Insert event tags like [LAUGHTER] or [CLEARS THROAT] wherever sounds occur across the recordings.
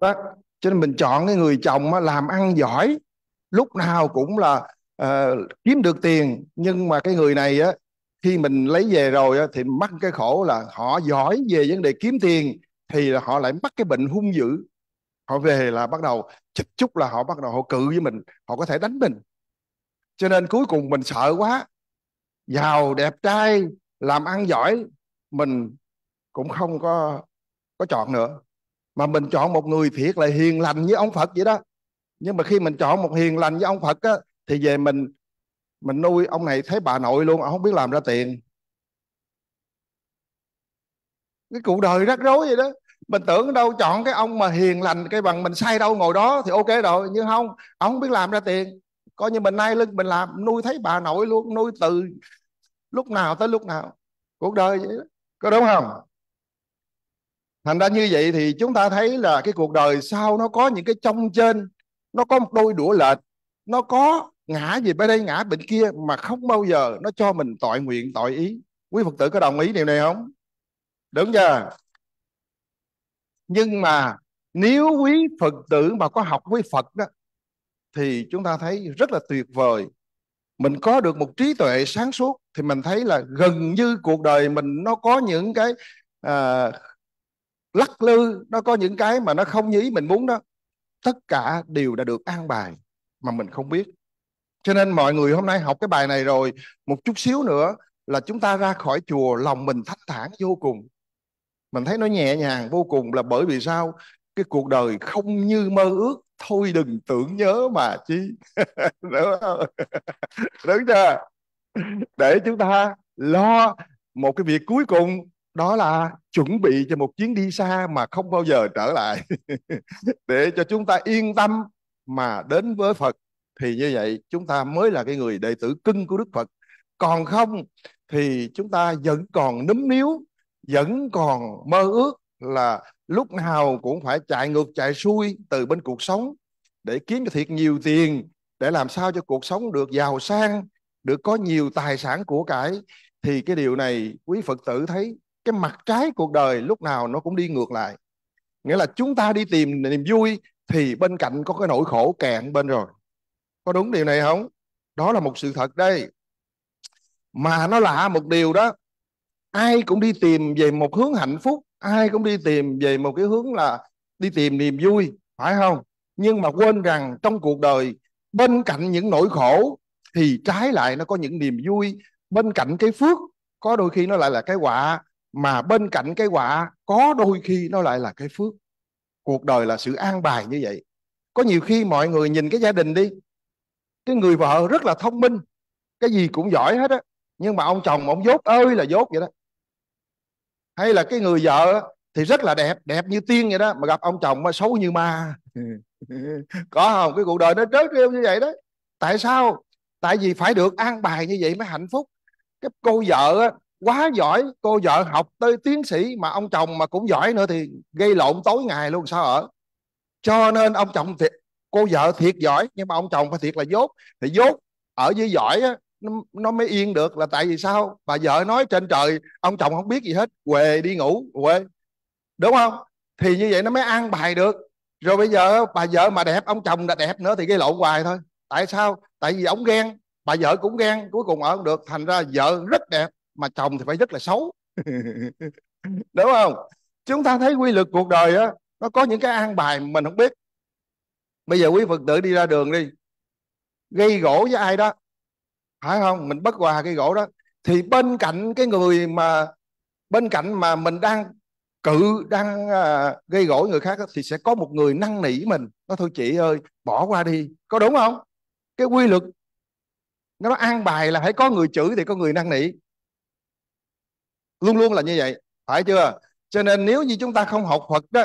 đó cho nên mình chọn cái người chồng làm ăn giỏi lúc nào cũng là uh, kiếm được tiền nhưng mà cái người này á khi mình lấy về rồi á, thì mắc cái khổ là họ giỏi về vấn đề kiếm tiền thì là họ lại mắc cái bệnh hung dữ họ về là bắt đầu chút chút là họ bắt đầu họ cự với mình họ có thể đánh mình cho nên cuối cùng mình sợ quá giàu đẹp trai làm ăn giỏi mình cũng không có có chọn nữa mà mình chọn một người thiệt là hiền lành với ông Phật vậy đó nhưng mà khi mình chọn một hiền lành với ông Phật á, thì về mình mình nuôi ông này thấy bà nội luôn ông không biết làm ra tiền cái cuộc đời rắc rối vậy đó mình tưởng đâu chọn cái ông mà hiền lành cái bằng mình sai đâu ngồi đó thì ok rồi nhưng không ông không biết làm ra tiền coi như mình nay lưng mình làm nuôi thấy bà nội luôn nuôi từ lúc nào tới lúc nào cuộc đời vậy đó có đúng không thành ra như vậy thì chúng ta thấy là cái cuộc đời sau nó có những cái trong trên nó có một đôi đũa lệch nó có ngã gì bên đây ngã bên kia mà không bao giờ nó cho mình tội nguyện tội ý quý phật tử có đồng ý điều này không đúng chưa nhưng mà nếu quý phật tử mà có học với phật đó thì chúng ta thấy rất là tuyệt vời mình có được một trí tuệ sáng suốt thì mình thấy là gần như cuộc đời mình nó có những cái à, lắc lư nó có những cái mà nó không như ý mình muốn đó tất cả đều đã được an bài mà mình không biết cho nên mọi người hôm nay học cái bài này rồi một chút xíu nữa là chúng ta ra khỏi chùa lòng mình thanh thản vô cùng mình thấy nó nhẹ nhàng vô cùng là bởi vì sao cái cuộc đời không như mơ ước thôi đừng tưởng nhớ mà chi [LAUGHS] đúng không đúng chưa để chúng ta lo một cái việc cuối cùng đó là chuẩn bị cho một chuyến đi xa mà không bao giờ trở lại [LAUGHS] để cho chúng ta yên tâm mà đến với Phật thì như vậy chúng ta mới là cái người đệ tử cưng của Đức Phật còn không thì chúng ta vẫn còn núm níu vẫn còn mơ ước là lúc nào cũng phải chạy ngược chạy xuôi từ bên cuộc sống để kiếm cho thiệt nhiều tiền để làm sao cho cuộc sống được giàu sang được có nhiều tài sản của cải thì cái điều này quý Phật tử thấy cái mặt trái cuộc đời lúc nào nó cũng đi ngược lại nghĩa là chúng ta đi tìm niềm vui thì bên cạnh có cái nỗi khổ cạn bên rồi có đúng điều này không đó là một sự thật đây mà nó lạ một điều đó ai cũng đi tìm về một hướng hạnh phúc ai cũng đi tìm về một cái hướng là đi tìm niềm vui phải không nhưng mà quên rằng trong cuộc đời bên cạnh những nỗi khổ thì trái lại nó có những niềm vui bên cạnh cái phước có đôi khi nó lại là cái quả mà bên cạnh cái quả có đôi khi nó lại là cái phước cuộc đời là sự an bài như vậy có nhiều khi mọi người nhìn cái gia đình đi cái người vợ rất là thông minh cái gì cũng giỏi hết á nhưng mà ông chồng ông dốt ơi là dốt vậy đó hay là cái người vợ thì rất là đẹp đẹp như tiên vậy đó mà gặp ông chồng mà xấu như ma [LAUGHS] có không cái cuộc đời nó trớt rêu như vậy đó tại sao tại vì phải được an bài như vậy mới hạnh phúc cái cô vợ á, quá giỏi cô vợ học tới tiến sĩ mà ông chồng mà cũng giỏi nữa thì gây lộn tối ngày luôn sao ở cho nên ông chồng thiệt cô vợ thiệt giỏi nhưng mà ông chồng phải thiệt là dốt thì dốt ở dưới giỏi á, nó, mới yên được là tại vì sao bà vợ nói trên trời ông chồng không biết gì hết quề đi ngủ quề đúng không thì như vậy nó mới ăn bài được rồi bây giờ bà vợ mà đẹp ông chồng đã đẹp nữa thì gây lộn hoài thôi tại sao tại vì ông ghen bà vợ cũng ghen cuối cùng ở không được thành ra vợ rất đẹp mà chồng thì phải rất là xấu [LAUGHS] đúng không chúng ta thấy quy luật cuộc đời á nó có những cái an bài mình không biết bây giờ quý phật tử đi ra đường đi gây gỗ với ai đó phải không mình bất hòa gây gỗ đó thì bên cạnh cái người mà bên cạnh mà mình đang cự đang uh, gây gỗ người khác thì sẽ có một người năn nỉ mình nó thôi chị ơi bỏ qua đi có đúng không cái quy luật nó an bài là phải có người chửi thì có người năn nỉ luôn luôn là như vậy phải chưa cho nên nếu như chúng ta không học Phật đó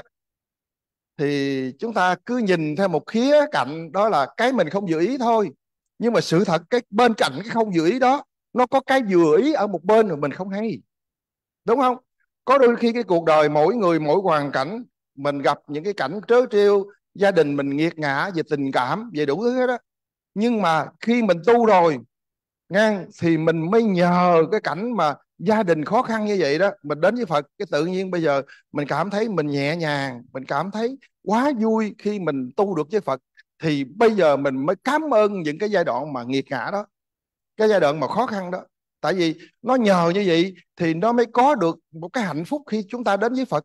thì chúng ta cứ nhìn theo một khía cạnh đó là cái mình không dự ý thôi nhưng mà sự thật cái bên cạnh cái không dự ý đó nó có cái vừa ý ở một bên mà mình không hay đúng không có đôi khi cái cuộc đời mỗi người mỗi hoàn cảnh mình gặp những cái cảnh trớ trêu gia đình mình nghiệt ngã về tình cảm về đủ thứ hết đó nhưng mà khi mình tu rồi ngang thì mình mới nhờ cái cảnh mà gia đình khó khăn như vậy đó mình đến với phật cái tự nhiên bây giờ mình cảm thấy mình nhẹ nhàng mình cảm thấy quá vui khi mình tu được với phật thì bây giờ mình mới cảm ơn những cái giai đoạn mà nghiệt ngã đó cái giai đoạn mà khó khăn đó tại vì nó nhờ như vậy thì nó mới có được một cái hạnh phúc khi chúng ta đến với phật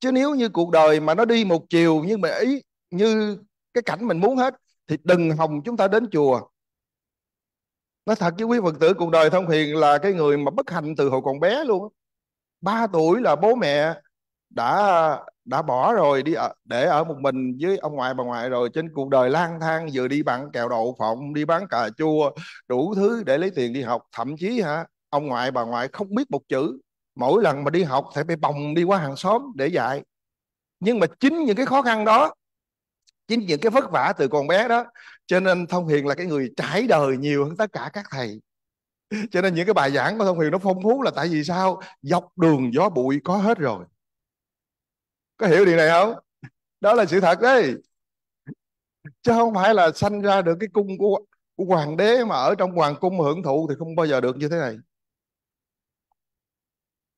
chứ nếu như cuộc đời mà nó đi một chiều như mà ý như cái cảnh mình muốn hết thì đừng hòng chúng ta đến chùa nói thật với quý phật tử cuộc đời thông hiền là cái người mà bất hạnh từ hồi còn bé luôn ba tuổi là bố mẹ đã đã bỏ rồi đi ở, để ở một mình với ông ngoại bà ngoại rồi trên cuộc đời lang thang vừa đi bán kẹo đậu phộng đi bán cà chua đủ thứ để lấy tiền đi học thậm chí hả ông ngoại bà ngoại không biết một chữ mỗi lần mà đi học phải bị bồng đi qua hàng xóm để dạy nhưng mà chính những cái khó khăn đó chính những cái vất vả từ còn bé đó cho nên thông hiền là cái người trải đời nhiều hơn tất cả các thầy cho nên những cái bài giảng của thông hiền nó phong phú là tại vì sao dọc đường gió bụi có hết rồi có hiểu điều này không đó là sự thật đấy chứ không phải là sanh ra được cái cung của của hoàng đế mà ở trong hoàng cung hưởng thụ thì không bao giờ được như thế này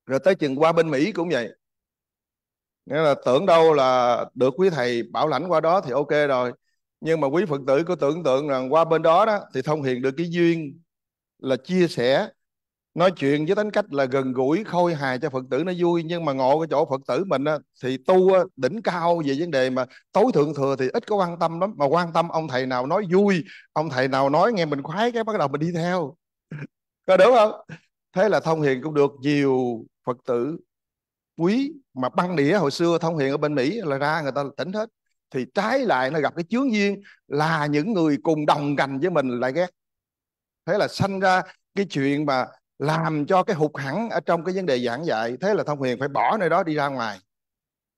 rồi tới chừng qua bên mỹ cũng vậy nghĩa là tưởng đâu là được quý thầy bảo lãnh qua đó thì ok rồi nhưng mà quý phật tử có tưởng tượng rằng qua bên đó đó thì thông hiện được cái duyên là chia sẻ nói chuyện với tính cách là gần gũi khôi hài cho phật tử nó vui nhưng mà ngộ cái chỗ phật tử mình á, thì tu á, đỉnh cao về vấn đề mà tối thượng thừa thì ít có quan tâm lắm mà quan tâm ông thầy nào nói vui ông thầy nào nói nghe mình khoái cái bắt đầu mình đi theo [LAUGHS] có đúng không thế là thông hiền cũng được nhiều phật tử quý mà băng đĩa hồi xưa thông hiền ở bên mỹ là ra người ta tỉnh hết thì trái lại nó gặp cái chướng duyên là những người cùng đồng cành với mình lại ghét thế là sanh ra cái chuyện mà làm cho cái hụt hẳn ở trong cái vấn đề giảng dạy thế là thông huyền phải bỏ nơi đó đi ra ngoài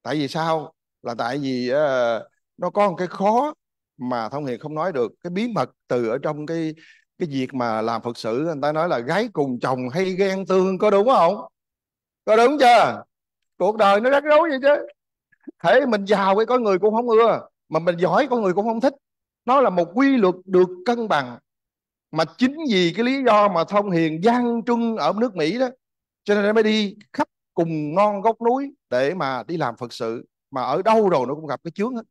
tại vì sao là tại vì uh, nó có một cái khó mà thông hiền không nói được cái bí mật từ ở trong cái cái việc mà làm phật sự người ta nói là gái cùng chồng hay ghen tương có đúng không có đúng chưa cuộc đời nó rắc rối vậy chứ thế mình giàu cái con người cũng không ưa mà mình giỏi con người cũng không thích nó là một quy luật được cân bằng mà chính vì cái lý do mà thông hiền gian trưng ở nước mỹ đó cho nên mới đi khắp cùng ngon góc núi để mà đi làm phật sự mà ở đâu rồi nó cũng gặp cái chướng hết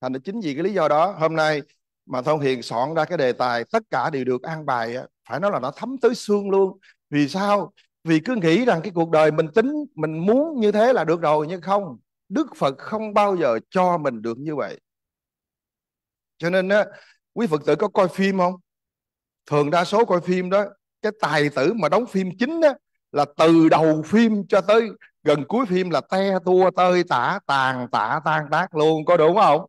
thành ra chính vì cái lý do đó hôm nay mà thông hiền soạn ra cái đề tài tất cả đều được an bài phải nói là nó thấm tới xương luôn vì sao vì cứ nghĩ rằng cái cuộc đời mình tính mình muốn như thế là được rồi nhưng không Đức Phật không bao giờ cho mình được như vậy. Cho nên á, quý Phật tử có coi phim không? Thường đa số coi phim đó, cái tài tử mà đóng phim chính á, là từ đầu phim cho tới gần cuối phim là te tua tơi tả tàn tạ tan tác luôn có đúng không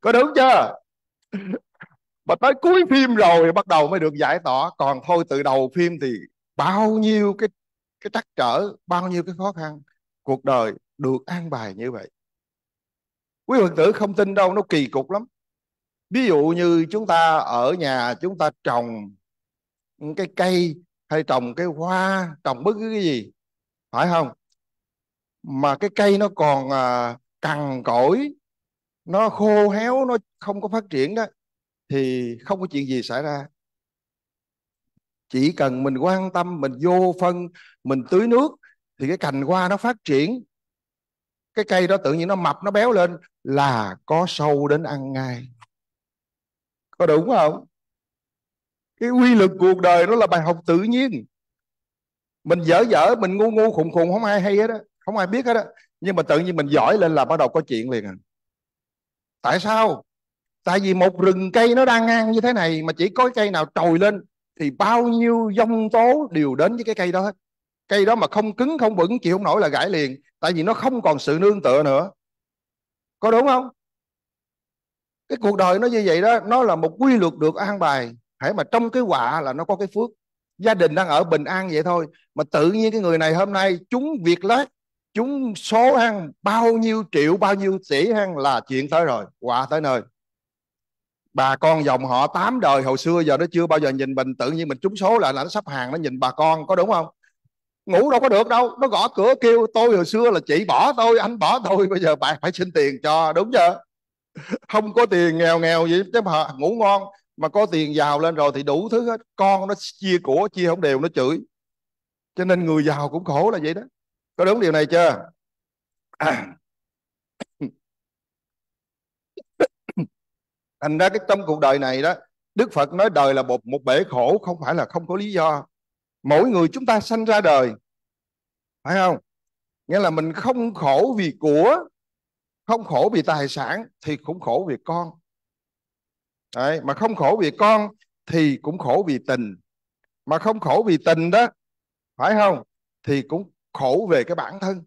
có đúng chưa mà tới cuối phim rồi bắt đầu mới được giải tỏa còn thôi từ đầu phim thì bao nhiêu cái cái trắc trở bao nhiêu cái khó khăn cuộc đời được an bài như vậy quý phật tử không tin đâu nó kỳ cục lắm ví dụ như chúng ta ở nhà chúng ta trồng cái cây hay trồng cái hoa trồng bất cứ cái gì phải không mà cái cây nó còn à, cằn cỗi nó khô héo nó không có phát triển đó thì không có chuyện gì xảy ra chỉ cần mình quan tâm mình vô phân mình tưới nước thì cái cành hoa nó phát triển cái cây đó tự nhiên nó mập nó béo lên là có sâu đến ăn ngay có đúng không cái quy luật cuộc đời nó là bài học tự nhiên mình dở dở mình ngu ngu khùng khùng không ai hay hết á không ai biết hết á nhưng mà tự nhiên mình giỏi lên là bắt đầu có chuyện liền à tại sao tại vì một rừng cây nó đang ngang như thế này mà chỉ có cây nào trồi lên thì bao nhiêu dông tố đều đến với cái cây đó hết cây đó mà không cứng không vững chịu không nổi là gãy liền tại vì nó không còn sự nương tựa nữa có đúng không cái cuộc đời nó như vậy đó nó là một quy luật được an bài hãy mà trong cái quả là nó có cái phước gia đình đang ở bình an vậy thôi mà tự nhiên cái người này hôm nay chúng việc lát chúng số ăn bao nhiêu triệu bao nhiêu tỷ ăn là chuyện tới rồi quả tới nơi bà con dòng họ tám đời hồi xưa giờ nó chưa bao giờ nhìn mình tự nhiên mình trúng số là, là nó sắp hàng nó nhìn bà con có đúng không ngủ đâu có được đâu nó gõ cửa kêu tôi hồi xưa là chị bỏ tôi anh bỏ tôi bây giờ bạn phải xin tiền cho đúng chưa không có tiền nghèo nghèo gì chứ mà ngủ ngon mà có tiền giàu lên rồi thì đủ thứ hết con nó chia của chia không đều nó chửi cho nên người giàu cũng khổ là vậy đó có đúng điều này chưa à. thành ra cái trong cuộc đời này đó đức phật nói đời là một một bể khổ không phải là không có lý do mỗi người chúng ta sanh ra đời phải không nghĩa là mình không khổ vì của không khổ vì tài sản thì cũng khổ vì con Đấy, mà không khổ vì con thì cũng khổ vì tình mà không khổ vì tình đó phải không thì cũng khổ về cái bản thân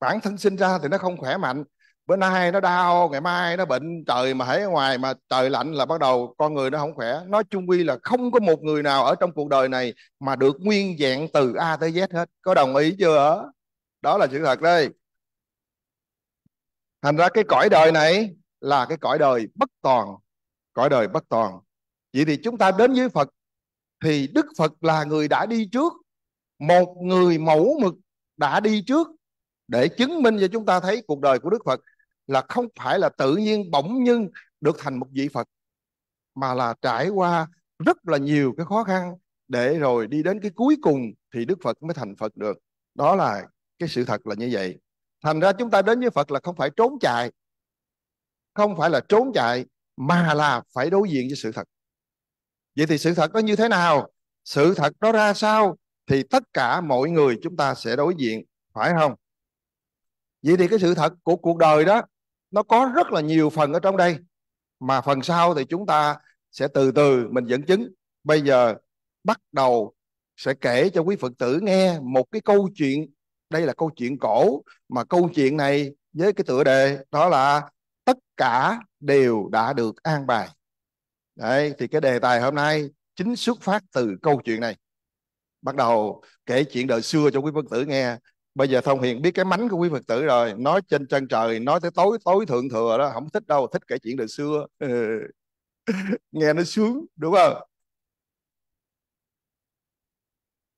bản thân sinh ra thì nó không khỏe mạnh bữa nay nó đau ngày mai nó bệnh trời mà hãy ở ngoài mà trời lạnh là bắt đầu con người nó không khỏe nói chung quy là không có một người nào ở trong cuộc đời này mà được nguyên dạng từ a tới z hết có đồng ý chưa đó là sự thật đây thành ra cái cõi đời này là cái cõi đời bất toàn cõi đời bất toàn vậy thì chúng ta đến với phật thì đức phật là người đã đi trước một người mẫu mực đã đi trước để chứng minh cho chúng ta thấy cuộc đời của đức phật là không phải là tự nhiên bỗng nhiên được thành một vị Phật mà là trải qua rất là nhiều cái khó khăn để rồi đi đến cái cuối cùng thì Đức Phật mới thành Phật được. Đó là cái sự thật là như vậy. Thành ra chúng ta đến với Phật là không phải trốn chạy, không phải là trốn chạy mà là phải đối diện với sự thật. Vậy thì sự thật nó như thế nào? Sự thật nó ra sao? Thì tất cả mọi người chúng ta sẽ đối diện, phải không? Vậy thì cái sự thật của cuộc đời đó nó có rất là nhiều phần ở trong đây mà phần sau thì chúng ta sẽ từ từ mình dẫn chứng bây giờ bắt đầu sẽ kể cho quý phật tử nghe một cái câu chuyện đây là câu chuyện cổ mà câu chuyện này với cái tựa đề đó là tất cả đều đã được an bài đấy thì cái đề tài hôm nay chính xuất phát từ câu chuyện này bắt đầu kể chuyện đời xưa cho quý phật tử nghe bây giờ thông hiền biết cái mánh của quý phật tử rồi nói trên chân trời nói tới tối tối thượng thừa đó không thích đâu thích kể chuyện đời xưa [LAUGHS] nghe nó sướng đúng không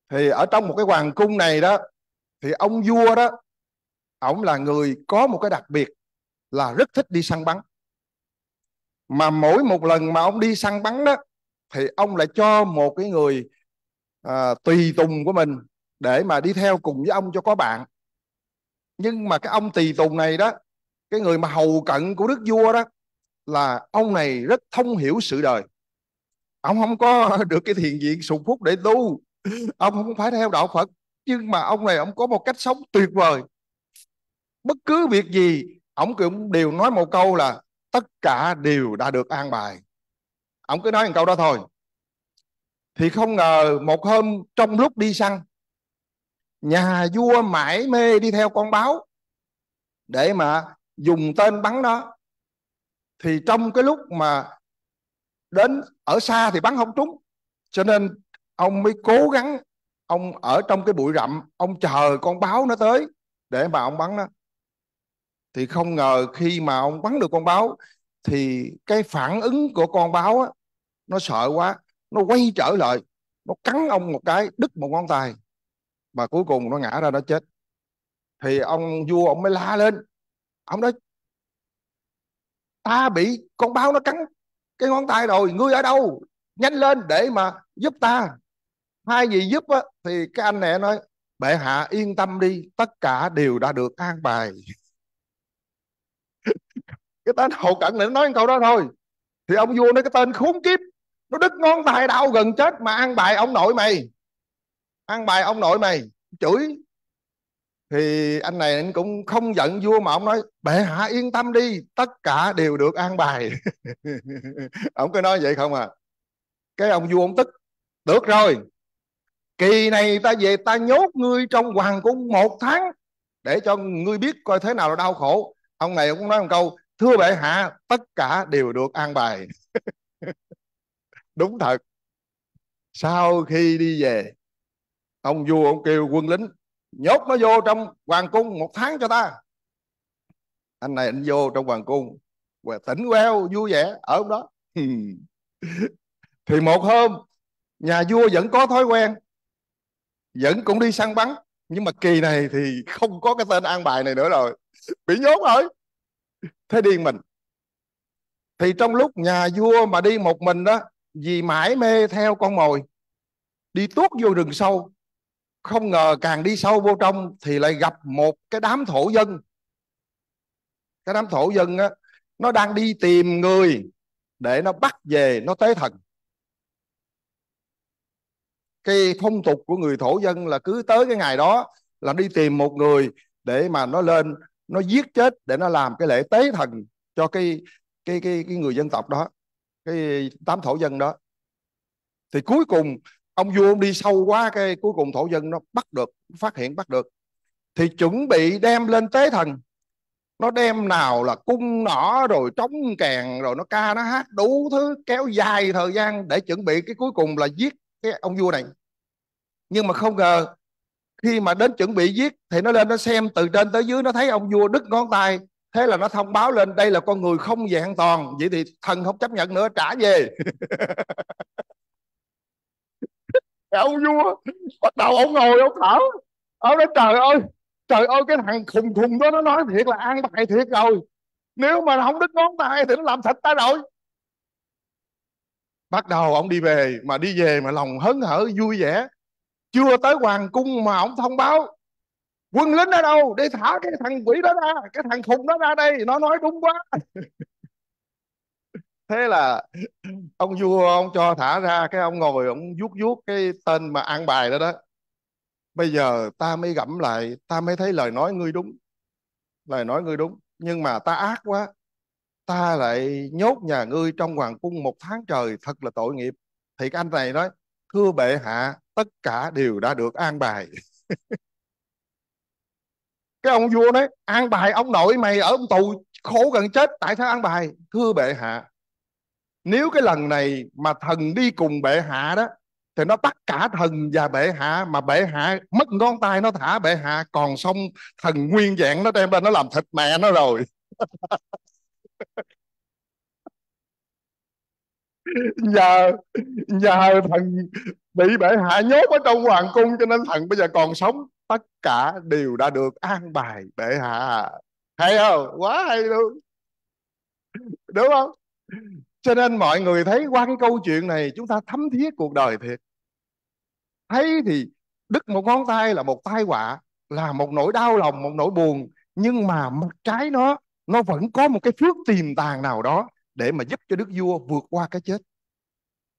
thì ở trong một cái hoàng cung này đó thì ông vua đó ổng là người có một cái đặc biệt là rất thích đi săn bắn mà mỗi một lần mà ông đi săn bắn đó thì ông lại cho một cái người à, tùy tùng của mình để mà đi theo cùng với ông cho có bạn nhưng mà cái ông tỳ tùng này đó cái người mà hầu cận của đức vua đó là ông này rất thông hiểu sự đời ông không có [LAUGHS] được cái thiền viện sùng phúc để tu ông không phải theo đạo phật nhưng mà ông này ông có một cách sống tuyệt vời bất cứ việc gì ông cũng đều nói một câu là tất cả đều đã được an bài ông cứ nói một câu đó thôi thì không ngờ một hôm trong lúc đi săn nhà vua mãi mê đi theo con báo để mà dùng tên bắn nó thì trong cái lúc mà đến ở xa thì bắn không trúng cho nên ông mới cố gắng ông ở trong cái bụi rậm ông chờ con báo nó tới để mà ông bắn nó thì không ngờ khi mà ông bắn được con báo thì cái phản ứng của con báo á, nó sợ quá nó quay trở lại nó cắn ông một cái đứt một ngón tay mà cuối cùng nó ngã ra nó chết thì ông vua ông mới la lên ông nói ta bị con báo nó cắn cái ngón tay rồi ngươi ở đâu nhanh lên để mà giúp ta hai gì giúp á, thì cái anh nè nói bệ hạ yên tâm đi tất cả đều đã được an bài [LAUGHS] cái tên hậu cận này nó nói câu đó thôi thì ông vua nói cái tên khốn kiếp nó đứt ngón tay đau gần chết mà an bài ông nội mày ăn bài ông nội mày chửi thì anh này anh cũng không giận vua mà ông nói bệ hạ yên tâm đi tất cả đều được an bài [LAUGHS] ông có nói vậy không à cái ông vua ông tức được rồi kỳ này ta về ta nhốt ngươi trong hoàng cung một tháng để cho ngươi biết coi thế nào là đau khổ ông này cũng nói một câu thưa bệ hạ tất cả đều được an bài [LAUGHS] đúng thật sau khi đi về ông vua ông kêu quân lính nhốt nó vô trong hoàng cung một tháng cho ta anh này anh vô trong hoàng cung và tỉnh queo vui vẻ ở đó [LAUGHS] thì một hôm nhà vua vẫn có thói quen vẫn cũng đi săn bắn nhưng mà kỳ này thì không có cái tên an bài này nữa rồi [LAUGHS] bị nhốt rồi thế điên mình thì trong lúc nhà vua mà đi một mình đó vì mãi mê theo con mồi đi tuốt vô rừng sâu không ngờ càng đi sâu vô trong thì lại gặp một cái đám thổ dân cái đám thổ dân á nó đang đi tìm người để nó bắt về nó tế thần cái phong tục của người thổ dân là cứ tới cái ngày đó là đi tìm một người để mà nó lên nó giết chết để nó làm cái lễ tế thần cho cái cái cái cái người dân tộc đó cái tám thổ dân đó thì cuối cùng ông vua ông đi sâu quá cái cuối cùng thổ dân nó bắt được phát hiện bắt được thì chuẩn bị đem lên tế thần nó đem nào là cung nỏ rồi trống kèn rồi nó ca nó hát đủ thứ kéo dài thời gian để chuẩn bị cái cuối cùng là giết cái ông vua này nhưng mà không ngờ khi mà đến chuẩn bị giết thì nó lên nó xem từ trên tới dưới nó thấy ông vua đứt ngón tay thế là nó thông báo lên đây là con người không dạng toàn vậy thì thần không chấp nhận nữa trả về [LAUGHS] ông vua bắt đầu ông ngồi ông thở ông nói trời ơi trời ơi cái thằng khùng khùng đó nó nói thiệt là ăn bài thiệt rồi nếu mà không đứt ngón tay thì nó làm thịt ta rồi bắt đầu ông đi về mà đi về mà lòng hớn hở vui vẻ chưa tới hoàng cung mà ông thông báo quân lính ở đâu để thả cái thằng quỷ đó ra cái thằng khùng đó ra đây nó nói đúng quá [LAUGHS] thế là [CLEARS THROAT] ông vua ông cho thả ra cái ông ngồi ông vuốt vuốt cái tên mà an bài đó đó bây giờ ta mới gẫm lại ta mới thấy lời nói ngươi đúng lời nói ngươi đúng nhưng mà ta ác quá ta lại nhốt nhà ngươi trong hoàng cung một tháng trời thật là tội nghiệp thì cái anh này nói thưa bệ hạ tất cả đều đã được an bài [LAUGHS] cái ông vua nói an bài ông nội mày ở ông tù khổ gần chết tại sao an bài thưa bệ hạ nếu cái lần này mà thần đi cùng bệ hạ đó thì nó bắt cả thần và bệ hạ mà bệ hạ mất ngón tay nó thả bệ hạ còn xong thần nguyên dạng nó đem ra nó làm thịt mẹ nó rồi giờ [LAUGHS] giờ thần bị bệ hạ nhốt ở trong hoàng cung cho nên thần bây giờ còn sống tất cả đều đã được an bài bệ hạ hay không quá hay luôn đúng không cho nên mọi người thấy qua cái câu chuyện này chúng ta thấm thiết cuộc đời thiệt thấy thì đứt một ngón tay là một tai họa là một nỗi đau lòng một nỗi buồn nhưng mà mặt trái nó nó vẫn có một cái phước tiềm tàng nào đó để mà giúp cho đức vua vượt qua cái chết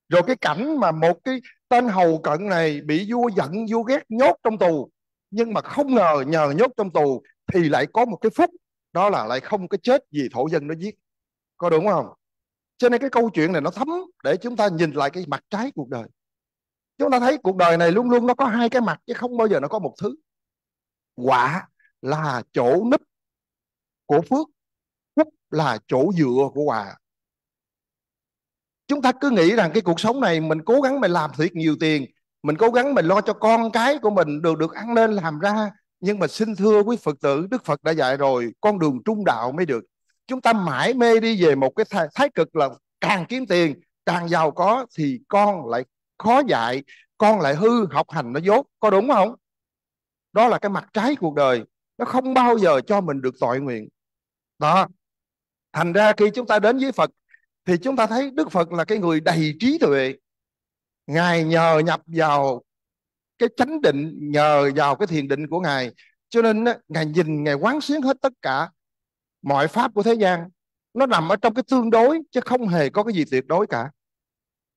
rồi cái cảnh mà một cái tên hầu cận này bị vua giận vua ghét nhốt trong tù nhưng mà không ngờ nhờ nhốt trong tù thì lại có một cái phúc đó là lại không có chết vì thổ dân nó giết có đúng không cho nên cái câu chuyện này nó thấm để chúng ta nhìn lại cái mặt trái cuộc đời chúng ta thấy cuộc đời này luôn luôn nó có hai cái mặt chứ không bao giờ nó có một thứ quả là chỗ nấp của phước phúc là chỗ dựa của quả chúng ta cứ nghĩ rằng cái cuộc sống này mình cố gắng mình làm thiệt nhiều tiền mình cố gắng mình lo cho con cái của mình được được ăn nên làm ra nhưng mà xin thưa quý phật tử đức phật đã dạy rồi con đường trung đạo mới được chúng ta mãi mê đi về một cái thái, thái cực là càng kiếm tiền càng giàu có thì con lại khó dạy con lại hư học hành nó dốt có đúng không đó là cái mặt trái cuộc đời nó không bao giờ cho mình được tội nguyện đó thành ra khi chúng ta đến với phật thì chúng ta thấy đức phật là cái người đầy trí tuệ ngài nhờ nhập vào cái chánh định nhờ vào cái thiền định của ngài cho nên ngài nhìn ngài quán xuyến hết tất cả mọi pháp của thế gian nó nằm ở trong cái tương đối chứ không hề có cái gì tuyệt đối cả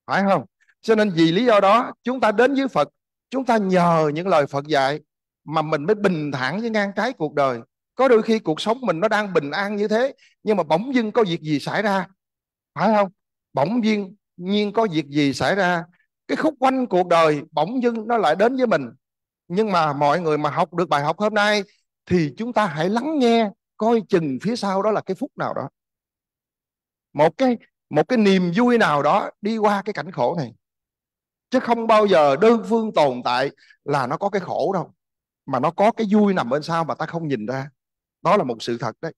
phải không cho nên vì lý do đó chúng ta đến với phật chúng ta nhờ những lời phật dạy mà mình mới bình thản với ngang trái cuộc đời có đôi khi cuộc sống mình nó đang bình an như thế nhưng mà bỗng dưng có việc gì xảy ra phải không bỗng dưng nhiên có việc gì xảy ra cái khúc quanh cuộc đời bỗng dưng nó lại đến với mình nhưng mà mọi người mà học được bài học hôm nay thì chúng ta hãy lắng nghe coi chừng phía sau đó là cái phúc nào đó một cái một cái niềm vui nào đó đi qua cái cảnh khổ này chứ không bao giờ đơn phương tồn tại là nó có cái khổ đâu mà nó có cái vui nằm bên sau mà ta không nhìn ra đó là một sự thật đấy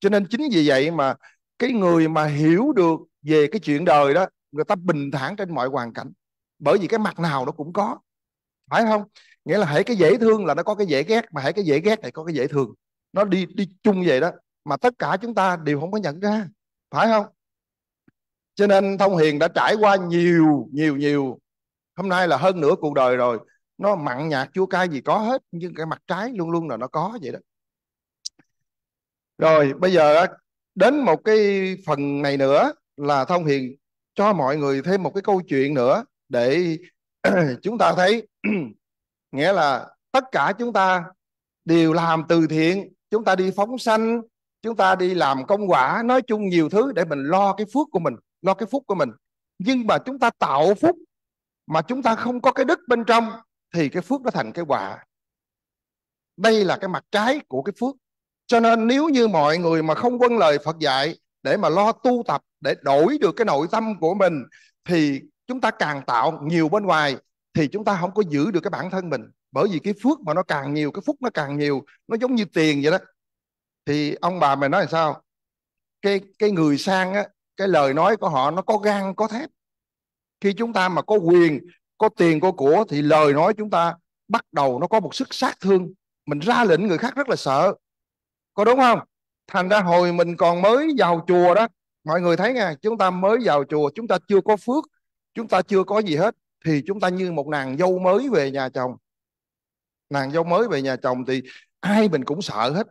cho nên chính vì vậy mà cái người mà hiểu được về cái chuyện đời đó người ta bình thản trên mọi hoàn cảnh bởi vì cái mặt nào nó cũng có phải không nghĩa là hãy cái dễ thương là nó có cái dễ ghét mà hãy cái dễ ghét này có cái dễ thương nó đi đi chung vậy đó mà tất cả chúng ta đều không có nhận ra phải không cho nên thông hiền đã trải qua nhiều nhiều nhiều hôm nay là hơn nửa cuộc đời rồi nó mặn nhạt chua cay gì có hết nhưng cái mặt trái luôn luôn là nó có vậy đó rồi bây giờ đến một cái phần này nữa là thông hiền cho mọi người thêm một cái câu chuyện nữa để [CLEARS THROAT] chúng ta thấy [CLEARS THROAT] nghĩa là tất cả chúng ta đều làm từ thiện chúng ta đi phóng sanh chúng ta đi làm công quả nói chung nhiều thứ để mình lo cái phước của mình lo cái phúc của mình nhưng mà chúng ta tạo phúc mà chúng ta không có cái đức bên trong thì cái phước nó thành cái quả đây là cái mặt trái của cái phước cho nên nếu như mọi người mà không quân vâng lời Phật dạy để mà lo tu tập để đổi được cái nội tâm của mình thì chúng ta càng tạo nhiều bên ngoài thì chúng ta không có giữ được cái bản thân mình bởi vì cái phước mà nó càng nhiều cái phúc nó càng nhiều nó giống như tiền vậy đó thì ông bà mày nói là sao cái cái người sang á cái lời nói của họ nó có gan có thép khi chúng ta mà có quyền có tiền có của thì lời nói chúng ta bắt đầu nó có một sức sát thương mình ra lệnh người khác rất là sợ có đúng không thành ra hồi mình còn mới vào chùa đó mọi người thấy nè chúng ta mới vào chùa chúng ta chưa có phước chúng ta chưa có gì hết thì chúng ta như một nàng dâu mới về nhà chồng nàng dâu mới về nhà chồng thì ai mình cũng sợ hết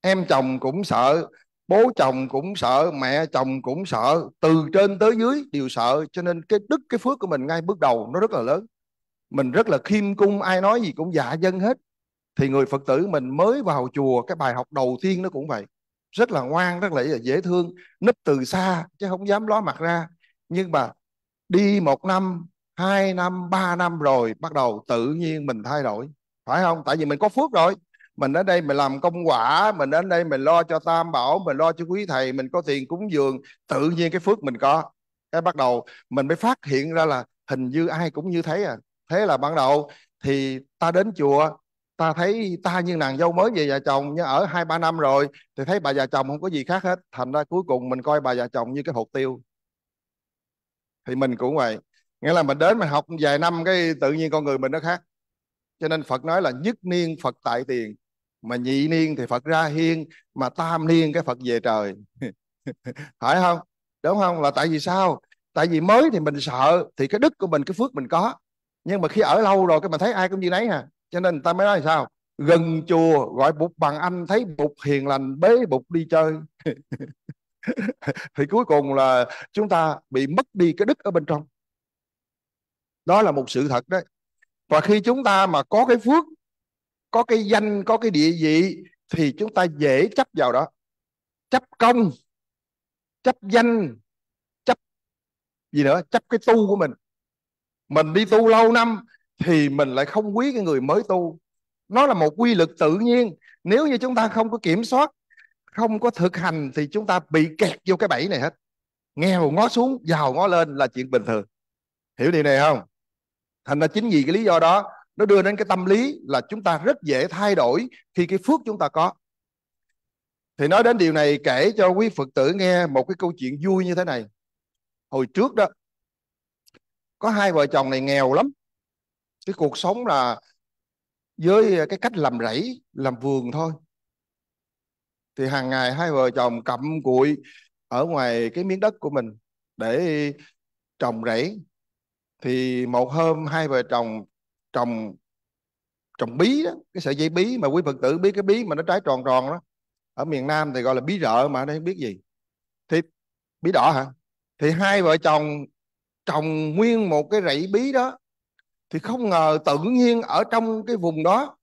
em chồng cũng sợ bố chồng cũng sợ mẹ chồng cũng sợ từ trên tới dưới đều sợ cho nên cái đức cái phước của mình ngay bước đầu nó rất là lớn mình rất là khiêm cung ai nói gì cũng dạ dân hết thì người phật tử mình mới vào chùa cái bài học đầu tiên nó cũng vậy rất là ngoan rất là dễ thương nấp từ xa chứ không dám ló mặt ra nhưng mà đi một năm hai năm ba năm rồi bắt đầu tự nhiên mình thay đổi phải không tại vì mình có phước rồi mình ở đây mình làm công quả mình đến đây mình lo cho tam bảo mình lo cho quý thầy mình có tiền cúng dường tự nhiên cái phước mình có cái bắt đầu mình mới phát hiện ra là hình như ai cũng như thế à thế là ban đầu thì ta đến chùa ta thấy ta như nàng dâu mới về nhà chồng nhưng ở hai ba năm rồi thì thấy bà già chồng không có gì khác hết thành ra cuối cùng mình coi bà già chồng như cái hột tiêu thì mình cũng vậy nghĩa là mình đến mình học vài năm cái tự nhiên con người mình nó khác cho nên phật nói là nhất niên phật tại tiền mà nhị niên thì phật ra hiên mà tam niên cái phật về trời [LAUGHS] phải không đúng không là tại vì sao tại vì mới thì mình sợ thì cái đức của mình cái phước mình có nhưng mà khi ở lâu rồi cái mình thấy ai cũng như nấy à cho nên người ta mới nói là sao gần chùa gọi bụt bằng anh thấy bụt hiền lành bế bụt đi chơi [LAUGHS] thì cuối cùng là chúng ta bị mất đi cái đức ở bên trong đó là một sự thật đấy và khi chúng ta mà có cái phước có cái danh có cái địa vị thì chúng ta dễ chấp vào đó chấp công chấp danh chấp gì nữa chấp cái tu của mình mình đi tu lâu năm thì mình lại không quý cái người mới tu nó là một quy luật tự nhiên nếu như chúng ta không có kiểm soát không có thực hành thì chúng ta bị kẹt vô cái bẫy này hết nghèo ngó xuống giàu ngó lên là chuyện bình thường hiểu điều này không thành ra chính vì cái lý do đó nó đưa đến cái tâm lý là chúng ta rất dễ thay đổi khi cái phước chúng ta có thì nói đến điều này kể cho quý phật tử nghe một cái câu chuyện vui như thế này hồi trước đó có hai vợ chồng này nghèo lắm cái cuộc sống là với cái cách làm rẫy làm vườn thôi thì hàng ngày hai vợ chồng cặm cụi ở ngoài cái miếng đất của mình để trồng rẫy thì một hôm hai vợ chồng trồng trồng bí đó cái sợi dây bí mà quý phật tử biết cái bí mà nó trái tròn tròn đó ở miền nam thì gọi là bí rợ mà đây biết gì thì bí đỏ hả thì hai vợ chồng trồng nguyên một cái rẫy bí đó thì không ngờ tự nhiên ở trong cái vùng đó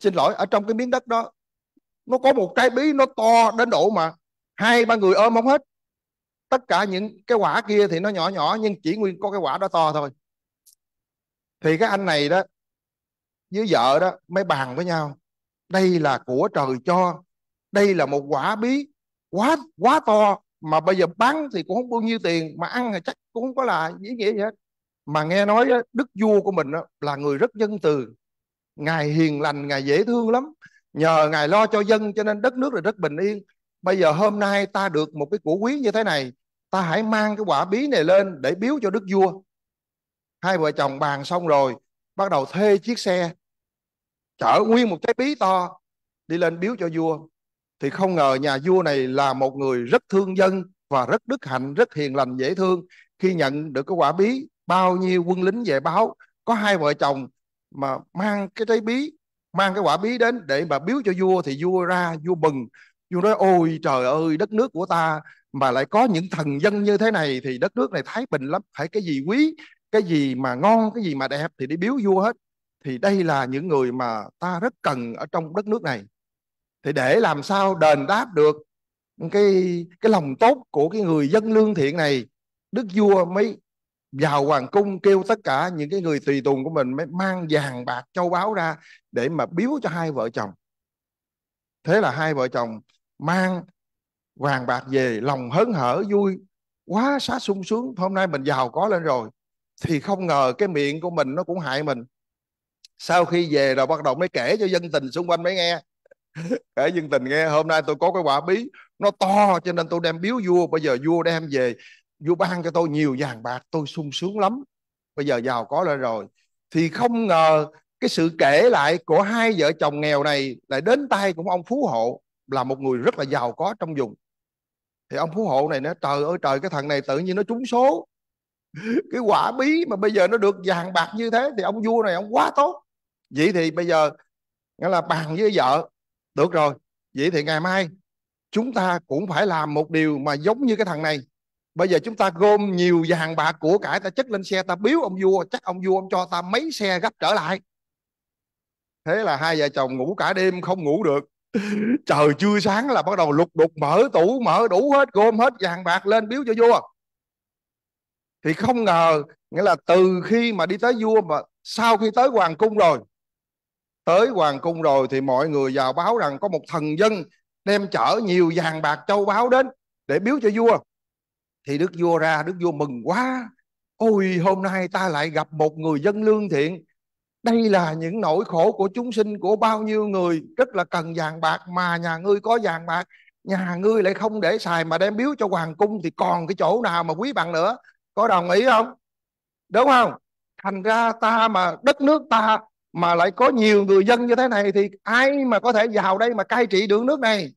xin lỗi ở trong cái miếng đất đó nó có một trái bí nó to đến độ mà hai ba người ôm không hết tất cả những cái quả kia thì nó nhỏ nhỏ nhưng chỉ nguyên có cái quả đó to thôi thì cái anh này đó với vợ đó mới bàn với nhau đây là của trời cho đây là một quả bí quá quá to mà bây giờ bán thì cũng không bao nhiêu tiền mà ăn thì chắc cũng không có là ý nghĩa gì hết mà nghe nói đó, đức vua của mình đó, là người rất dân từ ngài hiền lành ngài dễ thương lắm nhờ ngài lo cho dân cho nên đất nước là rất bình yên bây giờ hôm nay ta được một cái của quý như thế này ta hãy mang cái quả bí này lên để biếu cho đức vua hai vợ chồng bàn xong rồi bắt đầu thuê chiếc xe chở nguyên một trái bí to đi lên biếu cho vua thì không ngờ nhà vua này là một người rất thương dân và rất đức hạnh rất hiền lành dễ thương khi nhận được cái quả bí bao nhiêu quân lính về báo có hai vợ chồng mà mang cái trái bí mang cái quả bí đến để mà biếu cho vua thì vua ra vua mừng vua nói ôi trời ơi đất nước của ta mà lại có những thần dân như thế này thì đất nước này thái bình lắm phải cái gì quý cái gì mà ngon cái gì mà đẹp thì đi biếu vua hết thì đây là những người mà ta rất cần ở trong đất nước này thì để làm sao đền đáp được cái cái lòng tốt của cái người dân lương thiện này đức vua mới vào hoàng cung kêu tất cả những cái người tùy tùng của mình mới mang vàng bạc châu báu ra để mà biếu cho hai vợ chồng thế là hai vợ chồng mang vàng bạc về lòng hớn hở vui quá xá sung sướng hôm nay mình giàu có lên rồi thì không ngờ cái miệng của mình nó cũng hại mình sau khi về rồi bắt đầu mới kể cho dân tình xung quanh mới nghe [LAUGHS] kể dân tình nghe hôm nay tôi có cái quả bí nó to cho nên tôi đem biếu vua bây giờ vua đem về vua ban cho tôi nhiều vàng bạc tôi sung sướng lắm bây giờ giàu có lên rồi thì không ngờ cái sự kể lại của hai vợ chồng nghèo này lại đến tay của ông phú hộ là một người rất là giàu có trong vùng thì ông phú hộ này nói trời ơi trời cái thằng này tự nhiên nó trúng số [LAUGHS] cái quả bí mà bây giờ nó được vàng bạc như thế thì ông vua này ông quá tốt vậy thì bây giờ nghĩa là bàn với vợ được rồi vậy thì ngày mai chúng ta cũng phải làm một điều mà giống như cái thằng này bây giờ chúng ta gom nhiều vàng bạc của cải ta chất lên xe ta biếu ông vua chắc ông vua ông cho ta mấy xe gấp trở lại thế là hai vợ chồng ngủ cả đêm không ngủ được trời chưa sáng là bắt đầu lục đục mở tủ mở đủ hết gom hết vàng bạc lên biếu cho vua thì không ngờ nghĩa là từ khi mà đi tới vua mà sau khi tới hoàng cung rồi tới hoàng cung rồi thì mọi người vào báo rằng có một thần dân đem chở nhiều vàng bạc châu báu đến để biếu cho vua thì đức vua ra đức vua mừng quá ôi hôm nay ta lại gặp một người dân lương thiện đây là những nỗi khổ của chúng sinh của bao nhiêu người rất là cần vàng bạc mà nhà ngươi có vàng bạc nhà ngươi lại không để xài mà đem biếu cho hoàng cung thì còn cái chỗ nào mà quý bằng nữa có đồng ý không đúng không thành ra ta mà đất nước ta mà lại có nhiều người dân như thế này thì ai mà có thể vào đây mà cai trị được nước này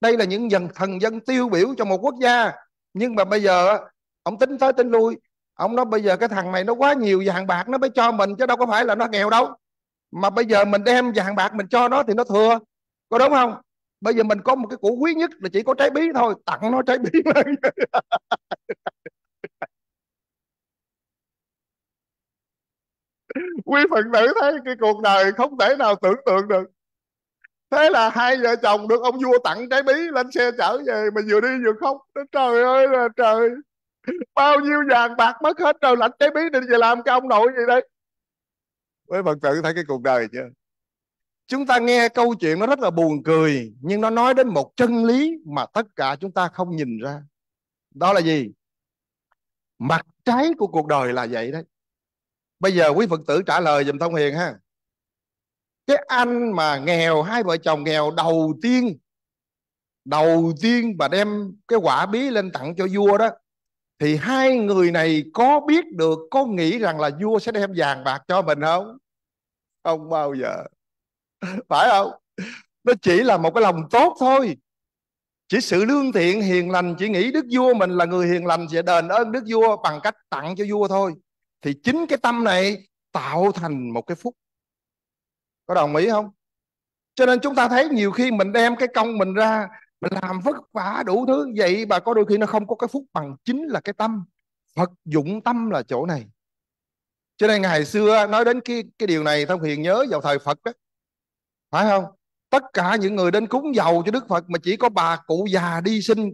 đây là những dần thần dân tiêu biểu cho một quốc gia nhưng mà bây giờ ông tính tới tính lui ông nói bây giờ cái thằng này nó quá nhiều vàng bạc nó mới cho mình chứ đâu có phải là nó nghèo đâu mà bây giờ mình đem vàng bạc mình cho nó thì nó thừa có đúng không bây giờ mình có một cái củ quý nhất là chỉ có trái bí thôi tặng nó trái bí [LAUGHS] quý phật tử thấy cái cuộc đời không thể nào tưởng tượng được thế là hai vợ chồng được ông vua tặng trái bí lên xe chở về mà vừa đi vừa khóc trời ơi là trời bao nhiêu vàng bạc mất hết rồi lãnh trái bí đi về làm cái ông nội gì đấy với phật tử thấy cái cuộc đời chưa chúng ta nghe câu chuyện nó rất là buồn cười nhưng nó nói đến một chân lý mà tất cả chúng ta không nhìn ra đó là gì mặt trái của cuộc đời là vậy đấy bây giờ quý phật tử trả lời dùm thông hiền ha cái anh mà nghèo hai vợ chồng nghèo đầu tiên đầu tiên mà đem cái quả bí lên tặng cho vua đó thì hai người này có biết được có nghĩ rằng là vua sẽ đem vàng bạc cho mình không không bao giờ [LAUGHS] phải không nó chỉ là một cái lòng tốt thôi chỉ sự lương thiện hiền lành chỉ nghĩ đức vua mình là người hiền lành sẽ đền ơn đức vua bằng cách tặng cho vua thôi thì chính cái tâm này tạo thành một cái phúc có đồng ý không cho nên chúng ta thấy nhiều khi mình đem cái công mình ra mà làm vất vả đủ thứ vậy bà có đôi khi nó không có cái phúc bằng chính là cái tâm Phật dụng tâm là chỗ này cho nên ngày xưa nói đến cái cái điều này thông hiền nhớ vào thời Phật đó phải không tất cả những người đến cúng dầu cho Đức Phật mà chỉ có bà cụ già đi sinh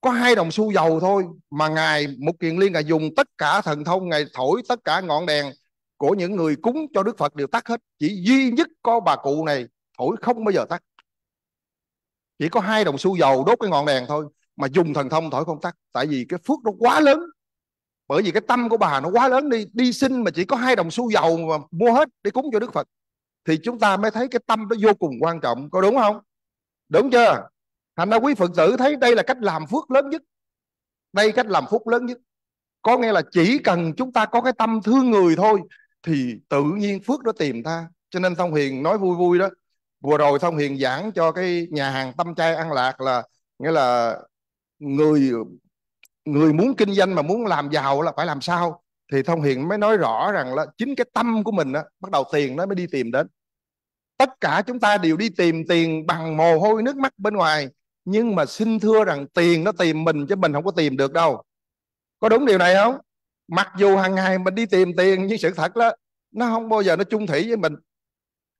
có hai đồng xu dầu thôi mà ngài một kiền liên ngài dùng tất cả thần thông ngài thổi tất cả ngọn đèn của những người cúng cho Đức Phật đều tắt hết chỉ duy nhất có bà cụ này thổi không bao giờ tắt chỉ có hai đồng xu dầu đốt cái ngọn đèn thôi mà dùng thần thông thổi không tắt tại vì cái phước nó quá lớn bởi vì cái tâm của bà nó quá lớn đi đi sinh mà chỉ có hai đồng xu dầu mà mua hết để cúng cho đức phật thì chúng ta mới thấy cái tâm nó vô cùng quan trọng có đúng không đúng chưa thành ra quý phật tử thấy đây là cách làm phước lớn nhất đây cách làm phúc lớn nhất có nghĩa là chỉ cần chúng ta có cái tâm thương người thôi thì tự nhiên phước nó tìm ta cho nên thông hiền nói vui vui đó vừa rồi thông hiền giảng cho cái nhà hàng tâm trai an lạc là nghĩa là người người muốn kinh doanh mà muốn làm giàu là phải làm sao thì thông hiền mới nói rõ rằng là chính cái tâm của mình á bắt đầu tiền nó mới đi tìm đến tất cả chúng ta đều đi tìm tiền bằng mồ hôi nước mắt bên ngoài nhưng mà xin thưa rằng tiền nó tìm mình chứ mình không có tìm được đâu có đúng điều này không mặc dù hàng ngày mình đi tìm tiền nhưng sự thật đó nó không bao giờ nó chung thủy với mình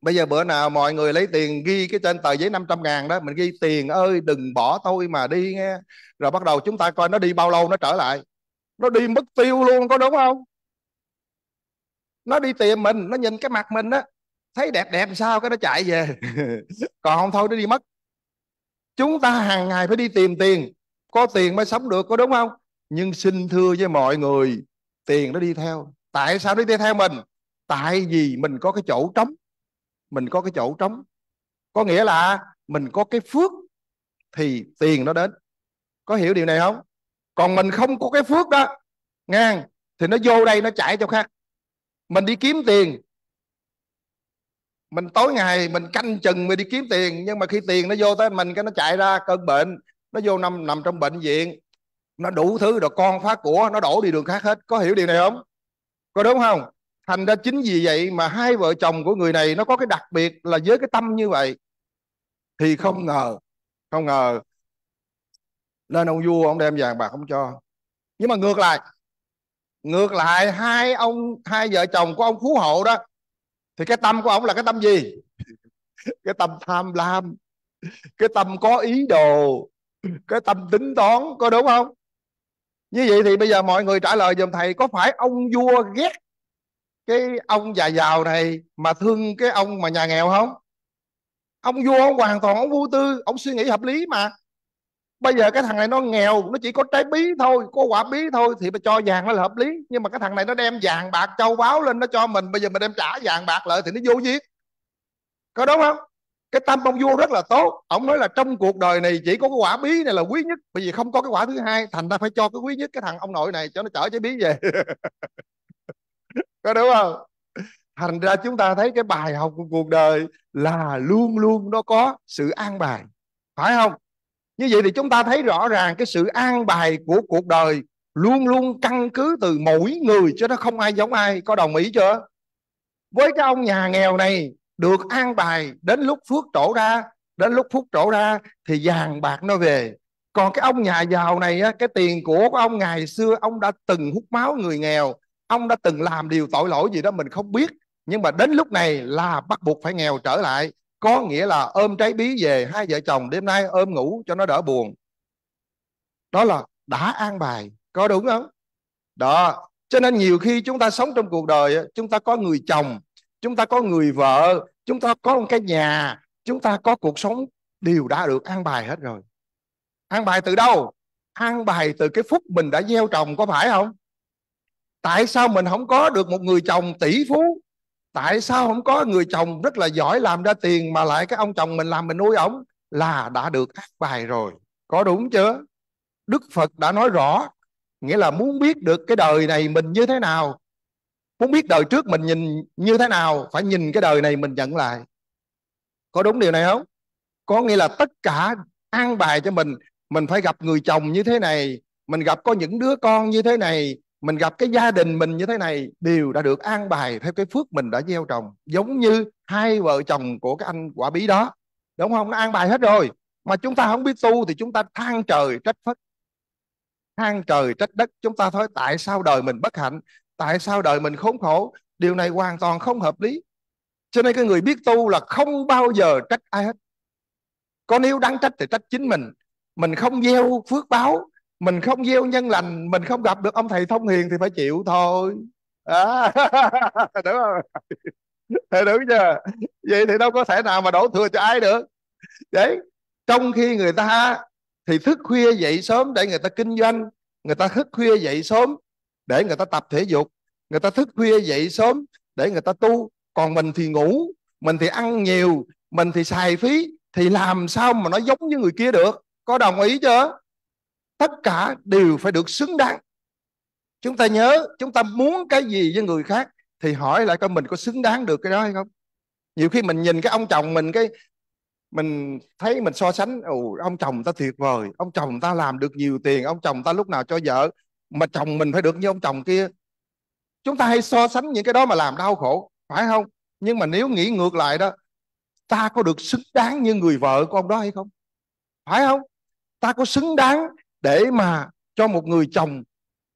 Bây giờ bữa nào mọi người lấy tiền ghi cái trên tờ giấy 500 ngàn đó, mình ghi tiền ơi đừng bỏ tôi mà đi nghe. Rồi bắt đầu chúng ta coi nó đi bao lâu nó trở lại. Nó đi mất tiêu luôn có đúng không? Nó đi tìm mình, nó nhìn cái mặt mình á, thấy đẹp đẹp sao cái nó chạy về. [LAUGHS] Còn không thôi nó đi mất. Chúng ta hàng ngày phải đi tìm tiền, có tiền mới sống được có đúng không? Nhưng xin thưa với mọi người, tiền nó đi theo. Tại sao nó đi theo mình? Tại vì mình có cái chỗ trống mình có cái chỗ trống có nghĩa là mình có cái phước thì tiền nó đến có hiểu điều này không còn mình không có cái phước đó ngang thì nó vô đây nó chạy cho khác mình đi kiếm tiền mình tối ngày mình canh chừng mình đi kiếm tiền nhưng mà khi tiền nó vô tới mình cái nó chạy ra cơn bệnh nó vô nằm nằm trong bệnh viện nó đủ thứ rồi con phá của nó đổ đi đường khác hết có hiểu điều này không có đúng không thành ra chính vì vậy mà hai vợ chồng của người này nó có cái đặc biệt là với cái tâm như vậy thì không ngờ không ngờ lên ông vua ông đem vàng bạc không cho nhưng mà ngược lại ngược lại hai ông hai vợ chồng của ông phú hộ đó thì cái tâm của ông là cái tâm gì [LAUGHS] cái tâm tham lam cái tâm có ý đồ cái tâm tính toán có đúng không như vậy thì bây giờ mọi người trả lời giùm thầy có phải ông vua ghét cái ông già giàu này mà thương cái ông mà nhà nghèo không ông vua ông hoàn toàn ông vô tư ông suy nghĩ hợp lý mà bây giờ cái thằng này nó nghèo nó chỉ có trái bí thôi có quả bí thôi thì mà cho vàng nó là hợp lý nhưng mà cái thằng này nó đem vàng bạc châu báu lên nó cho mình bây giờ mình đem trả vàng bạc lại thì nó vô duyên có đúng không cái tâm ông vua rất là tốt ông nói là trong cuộc đời này chỉ có cái quả bí này là quý nhất bởi vì không có cái quả thứ hai thành ra phải cho cái quý nhất cái thằng ông nội này cho nó chở trái bí về [LAUGHS] có đúng không thành ra chúng ta thấy cái bài học của cuộc đời là luôn luôn nó có sự an bài phải không như vậy thì chúng ta thấy rõ ràng cái sự an bài của cuộc đời luôn luôn căn cứ từ mỗi người cho nó không ai giống ai có đồng ý chưa với cái ông nhà nghèo này được an bài đến lúc phước trổ ra đến lúc phước trổ ra thì vàng bạc nó về còn cái ông nhà giàu này á, cái tiền của ông ngày xưa ông đã từng hút máu người nghèo ông đã từng làm điều tội lỗi gì đó mình không biết nhưng mà đến lúc này là bắt buộc phải nghèo trở lại có nghĩa là ôm trái bí về hai vợ chồng đêm nay ôm ngủ cho nó đỡ buồn đó là đã an bài có đúng không đó cho nên nhiều khi chúng ta sống trong cuộc đời chúng ta có người chồng chúng ta có người vợ chúng ta có một cái nhà chúng ta có cuộc sống đều đã được an bài hết rồi an bài từ đâu an bài từ cái phúc mình đã gieo trồng có phải không tại sao mình không có được một người chồng tỷ phú tại sao không có người chồng rất là giỏi làm ra tiền mà lại cái ông chồng mình làm mình nuôi ổng là đã được ác bài rồi có đúng chưa đức phật đã nói rõ nghĩa là muốn biết được cái đời này mình như thế nào muốn biết đời trước mình nhìn như thế nào phải nhìn cái đời này mình nhận lại có đúng điều này không có nghĩa là tất cả an bài cho mình mình phải gặp người chồng như thế này mình gặp có những đứa con như thế này mình gặp cái gia đình mình như thế này đều đã được an bài theo cái phước mình đã gieo trồng giống như hai vợ chồng của cái anh quả bí đó đúng không nó an bài hết rồi mà chúng ta không biết tu thì chúng ta than trời trách phất than trời trách đất chúng ta thôi tại sao đời mình bất hạnh tại sao đời mình khốn khổ điều này hoàn toàn không hợp lý cho nên cái người biết tu là không bao giờ trách ai hết có nếu đáng trách thì trách chính mình mình không gieo phước báo mình không gieo nhân lành mình không gặp được ông thầy thông hiền thì phải chịu thôi à, [LAUGHS] đúng không thì đúng chưa vậy thì đâu có thể nào mà đổ thừa cho ai được đấy trong khi người ta thì thức khuya dậy sớm để người ta kinh doanh người ta thức khuya dậy sớm để người ta tập thể dục người ta thức khuya dậy sớm để người ta tu còn mình thì ngủ mình thì ăn nhiều mình thì xài phí thì làm sao mà nó giống như người kia được có đồng ý chưa tất cả đều phải được xứng đáng chúng ta nhớ chúng ta muốn cái gì với người khác thì hỏi lại coi mình có xứng đáng được cái đó hay không nhiều khi mình nhìn cái ông chồng mình cái mình thấy mình so sánh ồ ông chồng ta tuyệt vời ông chồng ta làm được nhiều tiền ông chồng ta lúc nào cho vợ mà chồng mình phải được như ông chồng kia chúng ta hay so sánh những cái đó mà làm đau khổ phải không nhưng mà nếu nghĩ ngược lại đó ta có được xứng đáng như người vợ của ông đó hay không phải không ta có xứng đáng để mà cho một người chồng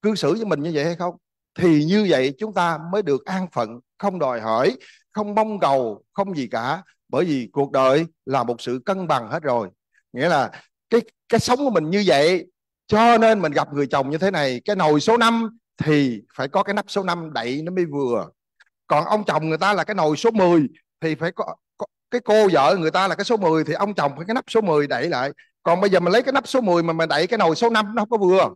cư xử với mình như vậy hay không thì như vậy chúng ta mới được an phận không đòi hỏi không mong cầu không gì cả bởi vì cuộc đời là một sự cân bằng hết rồi nghĩa là cái cái sống của mình như vậy cho nên mình gặp người chồng như thế này cái nồi số 5 thì phải có cái nắp số 5 đậy nó mới vừa còn ông chồng người ta là cái nồi số 10 thì phải có, có cái cô vợ người ta là cái số 10 thì ông chồng phải cái nắp số 10 đẩy lại còn bây giờ mình lấy cái nắp số 10 mà mình đẩy cái nồi số 5 nó không có vừa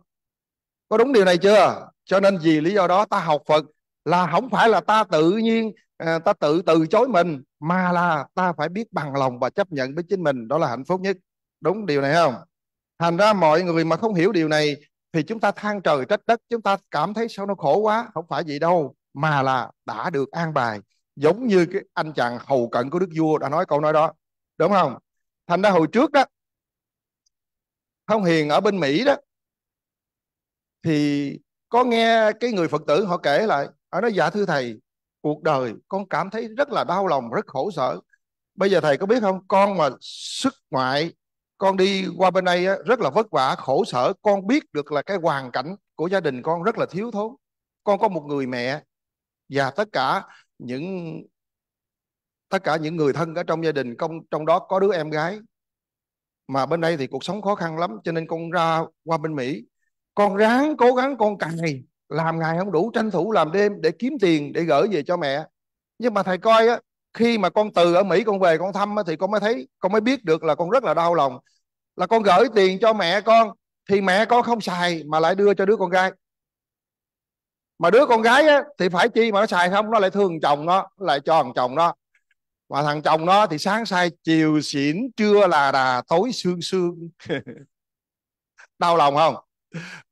có đúng điều này chưa cho nên vì lý do đó ta học Phật là không phải là ta tự nhiên à, ta tự từ chối mình mà là ta phải biết bằng lòng và chấp nhận với chính mình đó là hạnh phúc nhất đúng điều này không thành ra mọi người mà không hiểu điều này thì chúng ta than trời trách đất chúng ta cảm thấy sao nó khổ quá không phải vậy đâu mà là đã được an bài giống như cái anh chàng hầu cận của đức vua đã nói câu nói đó đúng không thành ra hồi trước đó Thông Hiền ở bên Mỹ đó thì có nghe cái người Phật tử họ kể lại ở đó dạ thưa thầy cuộc đời con cảm thấy rất là đau lòng rất khổ sở bây giờ thầy có biết không con mà xuất ngoại con đi qua bên đây rất là vất vả khổ sở con biết được là cái hoàn cảnh của gia đình con rất là thiếu thốn con có một người mẹ và tất cả những tất cả những người thân ở trong gia đình trong đó có đứa em gái mà bên đây thì cuộc sống khó khăn lắm cho nên con ra qua bên Mỹ con ráng cố gắng con cày làm ngày không đủ tranh thủ làm đêm để kiếm tiền để gửi về cho mẹ nhưng mà thầy coi á khi mà con từ ở Mỹ con về con thăm á, thì con mới thấy con mới biết được là con rất là đau lòng là con gửi tiền cho mẹ con thì mẹ con không xài mà lại đưa cho đứa con gái mà đứa con gái á, thì phải chi mà nó xài không nó lại thương chồng nó lại cho thằng chồng nó mà thằng chồng nó thì sáng say chiều xỉn trưa là là tối sương sương [LAUGHS] đau lòng không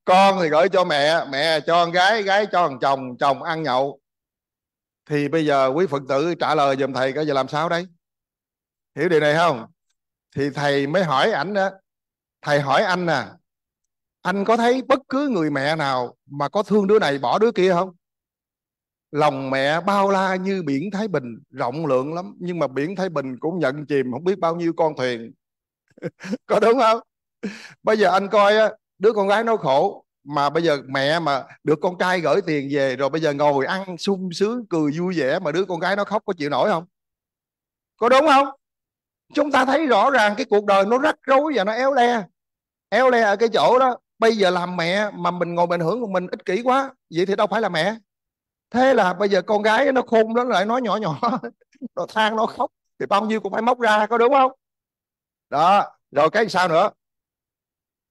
con thì gửi cho mẹ mẹ cho con gái gái cho thằng chồng chồng ăn nhậu thì bây giờ quý phật tử trả lời giùm thầy cái giờ làm sao đấy hiểu điều này không thì thầy mới hỏi ảnh đó thầy hỏi anh nè à, anh có thấy bất cứ người mẹ nào mà có thương đứa này bỏ đứa kia không lòng mẹ bao la như biển Thái Bình rộng lượng lắm nhưng mà biển Thái Bình cũng nhận chìm không biết bao nhiêu con thuyền [LAUGHS] có đúng không bây giờ anh coi á đứa con gái nó khổ mà bây giờ mẹ mà được con trai gửi tiền về rồi bây giờ ngồi ăn sung sướng cười vui vẻ mà đứa con gái nó khóc có chịu nổi không có đúng không chúng ta thấy rõ ràng cái cuộc đời nó rắc rối và nó éo le éo le ở cái chỗ đó bây giờ làm mẹ mà mình ngồi mình hưởng của mình ích kỷ quá vậy thì đâu phải là mẹ thế là bây giờ con gái nó khôn nó lại nói nhỏ nhỏ [LAUGHS] nó than nó khóc thì bao nhiêu cũng phải móc ra có đúng không đó rồi cái sao nữa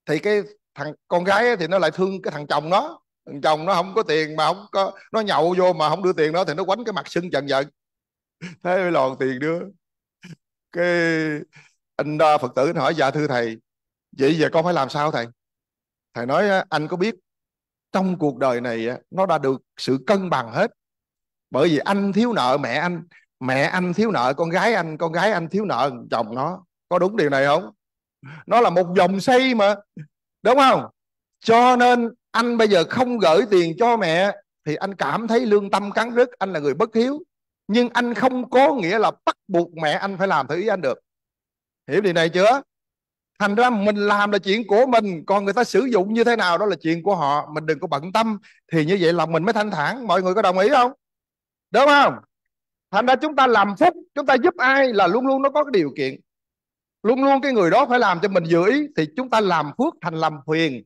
thì cái thằng con gái thì nó lại thương cái thằng chồng nó thằng chồng nó không có tiền mà không có nó nhậu vô mà không đưa tiền nó thì nó quánh cái mặt sưng dần dần [LAUGHS] thế lòn tiền đưa cái anh đó, phật tử hỏi dạ thưa thầy vậy giờ con phải làm sao thầy thầy nói anh có biết trong cuộc đời này nó đã được sự cân bằng hết bởi vì anh thiếu nợ mẹ anh mẹ anh thiếu nợ con gái anh con gái anh thiếu nợ chồng nó có đúng điều này không nó là một dòng xây mà đúng không cho nên anh bây giờ không gửi tiền cho mẹ thì anh cảm thấy lương tâm cắn rứt anh là người bất hiếu nhưng anh không có nghĩa là bắt buộc mẹ anh phải làm theo ý anh được hiểu điều này chưa thành ra mình làm là chuyện của mình còn người ta sử dụng như thế nào đó là chuyện của họ mình đừng có bận tâm thì như vậy lòng mình mới thanh thản mọi người có đồng ý không đúng không thành ra chúng ta làm phúc chúng ta giúp ai là luôn luôn nó có cái điều kiện luôn luôn cái người đó phải làm cho mình dự ý thì chúng ta làm phước thành làm phiền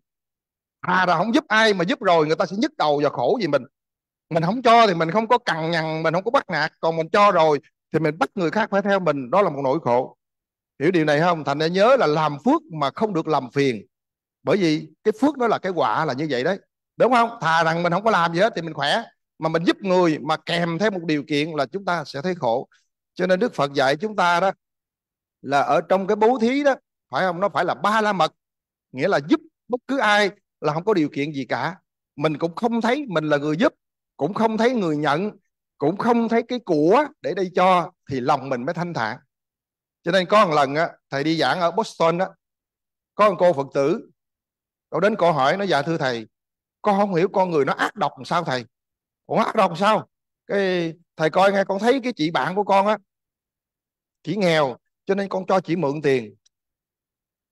à là không giúp ai mà giúp rồi người ta sẽ nhức đầu và khổ vì mình mình không cho thì mình không có cằn nhằn mình không có bắt nạt còn mình cho rồi thì mình bắt người khác phải theo mình đó là một nỗi khổ hiểu điều này không thành ra nhớ là làm phước mà không được làm phiền bởi vì cái phước nó là cái quả là như vậy đấy đúng không thà rằng mình không có làm gì hết thì mình khỏe mà mình giúp người mà kèm theo một điều kiện là chúng ta sẽ thấy khổ cho nên đức phật dạy chúng ta đó là ở trong cái bố thí đó phải không nó phải là ba la mật nghĩa là giúp bất cứ ai là không có điều kiện gì cả mình cũng không thấy mình là người giúp cũng không thấy người nhận cũng không thấy cái của để đây cho thì lòng mình mới thanh thản cho nên có một lần á, thầy đi giảng ở Boston đó có một cô Phật tử cậu đến câu hỏi nó dạ thưa thầy con không hiểu con người nó ác độc làm sao thầy ủa ác độc làm sao cái thầy coi nghe con thấy cái chị bạn của con á chỉ nghèo cho nên con cho chị mượn tiền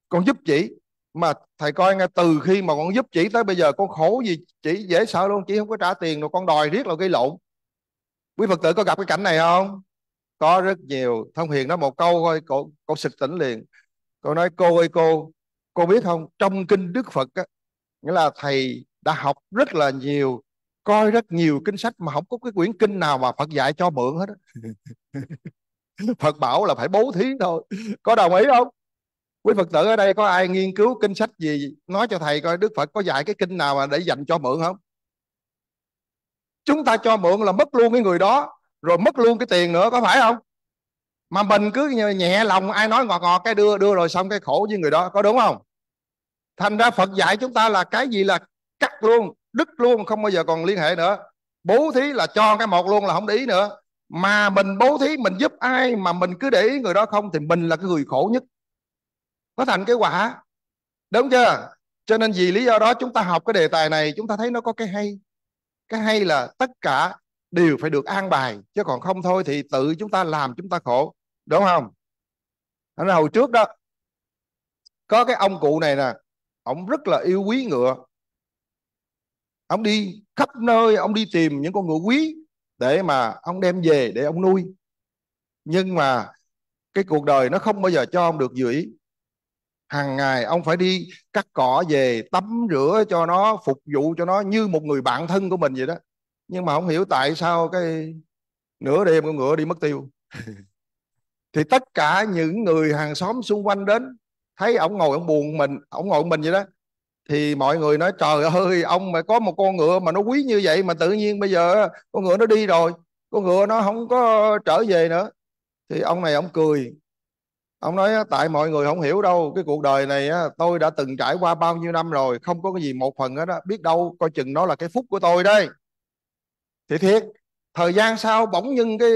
con giúp chị mà thầy coi nghe từ khi mà con giúp chị tới bây giờ con khổ gì chị dễ sợ luôn chị không có trả tiền rồi con đòi riết là gây lộn quý phật tử có gặp cái cảnh này không có rất nhiều thông hiền nói một câu thôi cậu cậu sực tỉnh liền cậu nói cô ơi cô cô biết không trong kinh đức phật á, nghĩa là thầy đã học rất là nhiều coi rất nhiều kinh sách mà không có cái quyển kinh nào mà phật dạy cho mượn hết [LAUGHS] phật bảo là phải bố thí thôi có đồng ý không quý phật tử ở đây có ai nghiên cứu kinh sách gì nói cho thầy coi đức phật có dạy cái kinh nào mà để dành cho mượn không chúng ta cho mượn là mất luôn cái người đó rồi mất luôn cái tiền nữa có phải không mà mình cứ nhẹ lòng ai nói ngọt ngọt cái đưa đưa rồi xong cái khổ với người đó có đúng không thành ra phật dạy chúng ta là cái gì là cắt luôn đứt luôn không bao giờ còn liên hệ nữa bố thí là cho cái một luôn là không để ý nữa mà mình bố thí mình giúp ai mà mình cứ để ý người đó không thì mình là cái người khổ nhất nó thành cái quả đúng chưa cho nên vì lý do đó chúng ta học cái đề tài này chúng ta thấy nó có cái hay cái hay là tất cả đều phải được an bài chứ còn không thôi thì tự chúng ta làm chúng ta khổ đúng không Thành hồi trước đó có cái ông cụ này nè ông rất là yêu quý ngựa ông đi khắp nơi ông đi tìm những con ngựa quý để mà ông đem về để ông nuôi nhưng mà cái cuộc đời nó không bao giờ cho ông được dự hàng ngày ông phải đi cắt cỏ về tắm rửa cho nó phục vụ cho nó như một người bạn thân của mình vậy đó nhưng mà không hiểu tại sao cái nửa đêm con ngựa đi mất tiêu [LAUGHS] thì tất cả những người hàng xóm xung quanh đến thấy ổng ngồi ổng buồn mình ổng ngồi mình vậy đó thì mọi người nói trời ơi ông mà có một con ngựa mà nó quý như vậy mà tự nhiên bây giờ con ngựa nó đi rồi con ngựa nó không có trở về nữa thì ông này ông cười ông nói tại mọi người không hiểu đâu cái cuộc đời này tôi đã từng trải qua bao nhiêu năm rồi không có cái gì một phần hết á biết đâu coi chừng nó là cái phúc của tôi đây thì thiệt thời gian sau bỗng nhưng cái,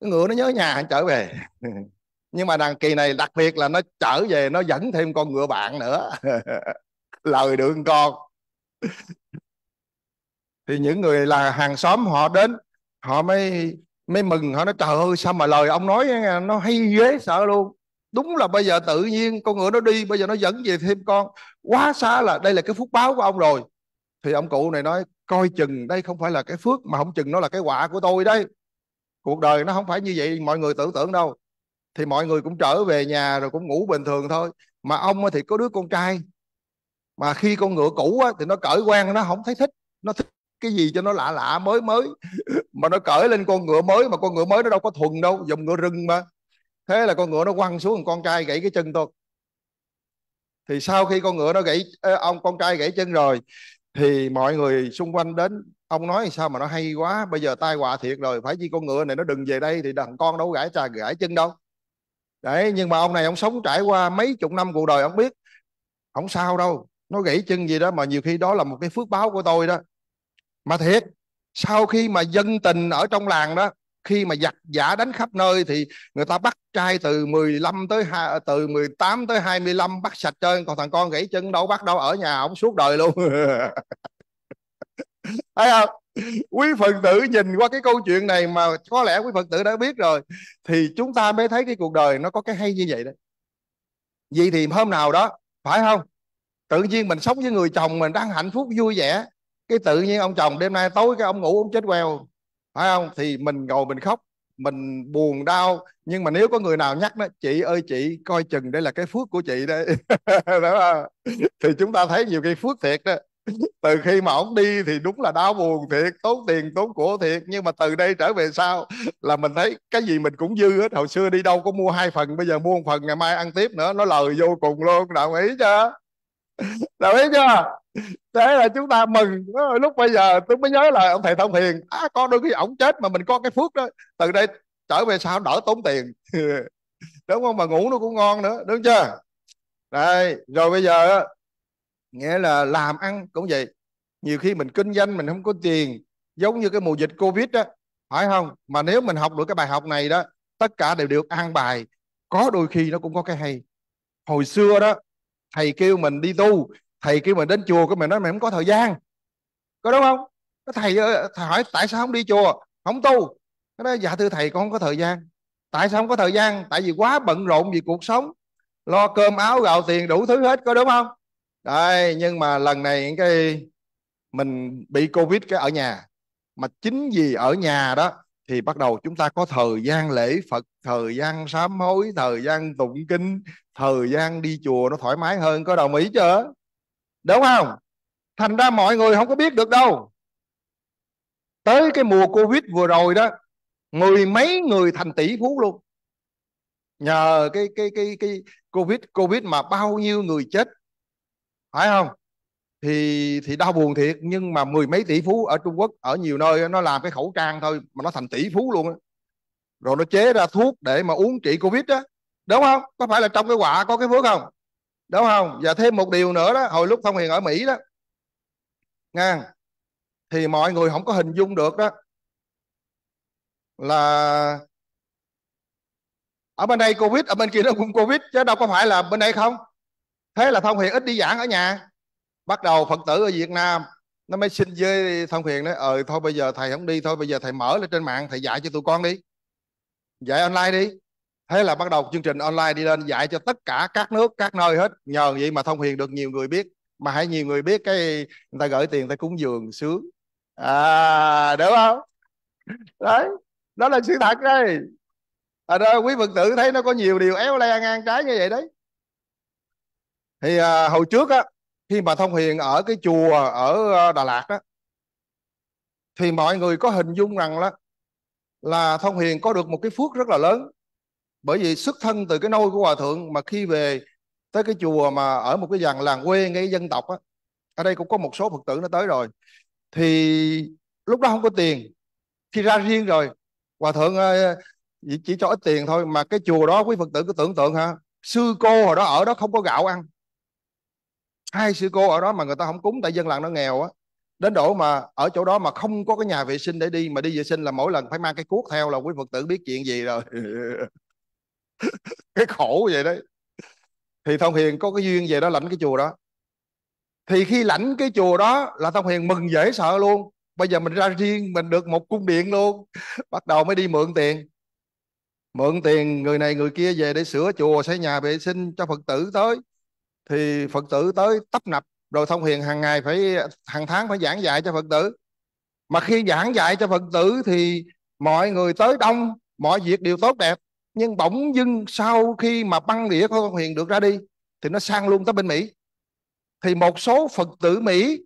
cái ngựa nó nhớ nhà nó trở về [LAUGHS] nhưng mà đằng kỳ này đặc biệt là nó trở về nó dẫn thêm con ngựa bạn nữa [LAUGHS] lời đương con [LAUGHS] thì những người là hàng xóm họ đến họ mới mới mừng họ nói trời ơi sao mà lời ông nói nó hay ghế sợ luôn đúng là bây giờ tự nhiên con ngựa nó đi bây giờ nó dẫn về thêm con quá xa là đây là cái phúc báo của ông rồi thì ông cụ này nói coi chừng đây không phải là cái phước mà không chừng nó là cái quả của tôi đấy cuộc đời nó không phải như vậy mọi người tưởng tượng đâu thì mọi người cũng trở về nhà rồi cũng ngủ bình thường thôi mà ông thì có đứa con trai mà khi con ngựa cũ á, thì nó cởi quan nó không thấy thích nó thích cái gì cho nó lạ lạ mới mới [LAUGHS] mà nó cởi lên con ngựa mới mà con ngựa mới nó đâu có thuần đâu dùng ngựa rừng mà thế là con ngựa nó quăng xuống con trai gãy cái chân tôi thì sau khi con ngựa nó gãy ông con trai gãy chân rồi thì mọi người xung quanh đến ông nói sao mà nó hay quá bây giờ tai họa thiệt rồi phải chi con ngựa này nó đừng về đây thì thằng con đâu gãi trà gãi chân đâu đấy nhưng mà ông này ông sống trải qua mấy chục năm cuộc đời ông biết không sao đâu nó gãy chân gì đó mà nhiều khi đó là một cái phước báo của tôi đó mà thiệt sau khi mà dân tình ở trong làng đó khi mà giặc giả đánh khắp nơi thì người ta bắt trai từ 15 tới 2, ờ, từ 18 tới 25 bắt sạch trơn còn thằng con gãy chân đâu bắt đâu ở nhà ông suốt đời luôn [LAUGHS] thấy không quý phật tử nhìn qua cái câu chuyện này mà có lẽ quý phật tử đã biết rồi thì chúng ta mới thấy cái cuộc đời nó có cái hay như vậy đấy vì thì hôm nào đó phải không tự nhiên mình sống với người chồng mình đang hạnh phúc vui vẻ cái tự nhiên ông chồng đêm nay tối cái ông ngủ ông chết queo phải không thì mình ngồi mình khóc mình buồn đau nhưng mà nếu có người nào nhắc đó chị ơi chị coi chừng đây là cái phước của chị đấy [LAUGHS] đó thì chúng ta thấy nhiều cái phước thiệt đó từ khi mà ổng đi thì đúng là đau buồn thiệt tốn tiền tốn của thiệt nhưng mà từ đây trở về sau là mình thấy cái gì mình cũng dư hết hồi xưa đi đâu có mua hai phần bây giờ mua một phần ngày mai ăn tiếp nữa nó lời vô cùng luôn đồng ý chưa [LAUGHS] đâu biết chưa thế là chúng ta mừng lúc bây giờ tôi mới nhớ là ông thầy thông hiền à, có đôi khi ổng chết mà mình có cái phước đó từ đây trở về sau đỡ tốn tiền [LAUGHS] đúng không mà ngủ nó cũng ngon nữa đúng chưa đây rồi bây giờ nghĩa là làm ăn cũng vậy nhiều khi mình kinh doanh mình không có tiền giống như cái mùa dịch covid đó phải không mà nếu mình học được cái bài học này đó tất cả đều được an bài có đôi khi nó cũng có cái hay hồi xưa đó thầy kêu mình đi tu thầy kêu mình đến chùa cái mình nói mình không có thời gian có đúng không cái thầy, ờ, thầy hỏi tại sao không đi chùa không tu cái đó dạ thưa thầy con không có thời gian tại sao không có thời gian tại vì quá bận rộn vì cuộc sống lo cơm áo gạo tiền đủ thứ hết có đúng không đây nhưng mà lần này cái mình bị covid cái ở nhà mà chính vì ở nhà đó thì bắt đầu chúng ta có thời gian lễ Phật, thời gian sám hối, thời gian tụng kinh, thời gian đi chùa nó thoải mái hơn có đồng ý chưa đúng không thành ra mọi người không có biết được đâu tới cái mùa covid vừa rồi đó mười mấy người thành tỷ phú luôn nhờ cái cái cái cái covid covid mà bao nhiêu người chết phải không thì thì đau buồn thiệt nhưng mà mười mấy tỷ phú ở Trung Quốc ở nhiều nơi nó làm cái khẩu trang thôi mà nó thành tỷ phú luôn á rồi nó chế ra thuốc để mà uống trị covid đó đúng không có phải là trong cái quả có cái phước không đúng không và thêm một điều nữa đó hồi lúc phong hiền ở mỹ đó nha thì mọi người không có hình dung được đó là ở bên đây covid ở bên kia nó cũng covid chứ đâu có phải là bên đây không thế là phong hiền ít đi giảng ở nhà bắt đầu phật tử ở việt nam nó mới xin với phong hiền nói ờ thôi bây giờ thầy không đi thôi bây giờ thầy mở lên trên mạng thầy dạy cho tụi con đi dạy online đi thế là bắt đầu chương trình online đi lên dạy cho tất cả các nước các nơi hết nhờ vậy mà thông hiền được nhiều người biết mà hãy nhiều người biết cái người ta gửi tiền người ta cúng dường sướng à đúng không đấy đó là sự thật đây à đó quý phật tử thấy nó có nhiều điều éo le ngang trái như vậy đấy thì à, hồi trước á khi mà thông hiền ở cái chùa ở ờ, đà lạt đó thì mọi người có hình dung rằng là là thông hiền có được một cái phước rất là lớn bởi vì xuất thân từ cái nôi của hòa thượng mà khi về tới cái chùa mà ở một cái dàn làng quê ngay dân tộc á ở đây cũng có một số phật tử nó tới rồi thì lúc đó không có tiền thì ra riêng rồi hòa thượng chỉ cho ít tiền thôi mà cái chùa đó quý phật tử cứ tưởng tượng ha sư cô hồi đó ở đó không có gạo ăn hai sư cô ở đó mà người ta không cúng tại dân làng nó nghèo á đến độ mà ở chỗ đó mà không có cái nhà vệ sinh để đi mà đi vệ sinh là mỗi lần phải mang cái cuốc theo là quý phật tử biết chuyện gì rồi [LAUGHS] [LAUGHS] cái khổ vậy đấy thì thông hiền có cái duyên về đó lãnh cái chùa đó thì khi lãnh cái chùa đó là thông hiền mừng dễ sợ luôn bây giờ mình ra riêng mình được một cung điện luôn [LAUGHS] bắt đầu mới đi mượn tiền mượn tiền người này người kia về để sửa chùa xây nhà vệ sinh cho phật tử tới thì phật tử tới tấp nập rồi thông hiền hàng ngày phải hàng tháng phải giảng dạy cho phật tử mà khi giảng dạy cho phật tử thì mọi người tới đông mọi việc đều tốt đẹp nhưng bỗng dưng sau khi mà băng đĩa của con huyền được ra đi thì nó sang luôn tới bên mỹ thì một số phật tử mỹ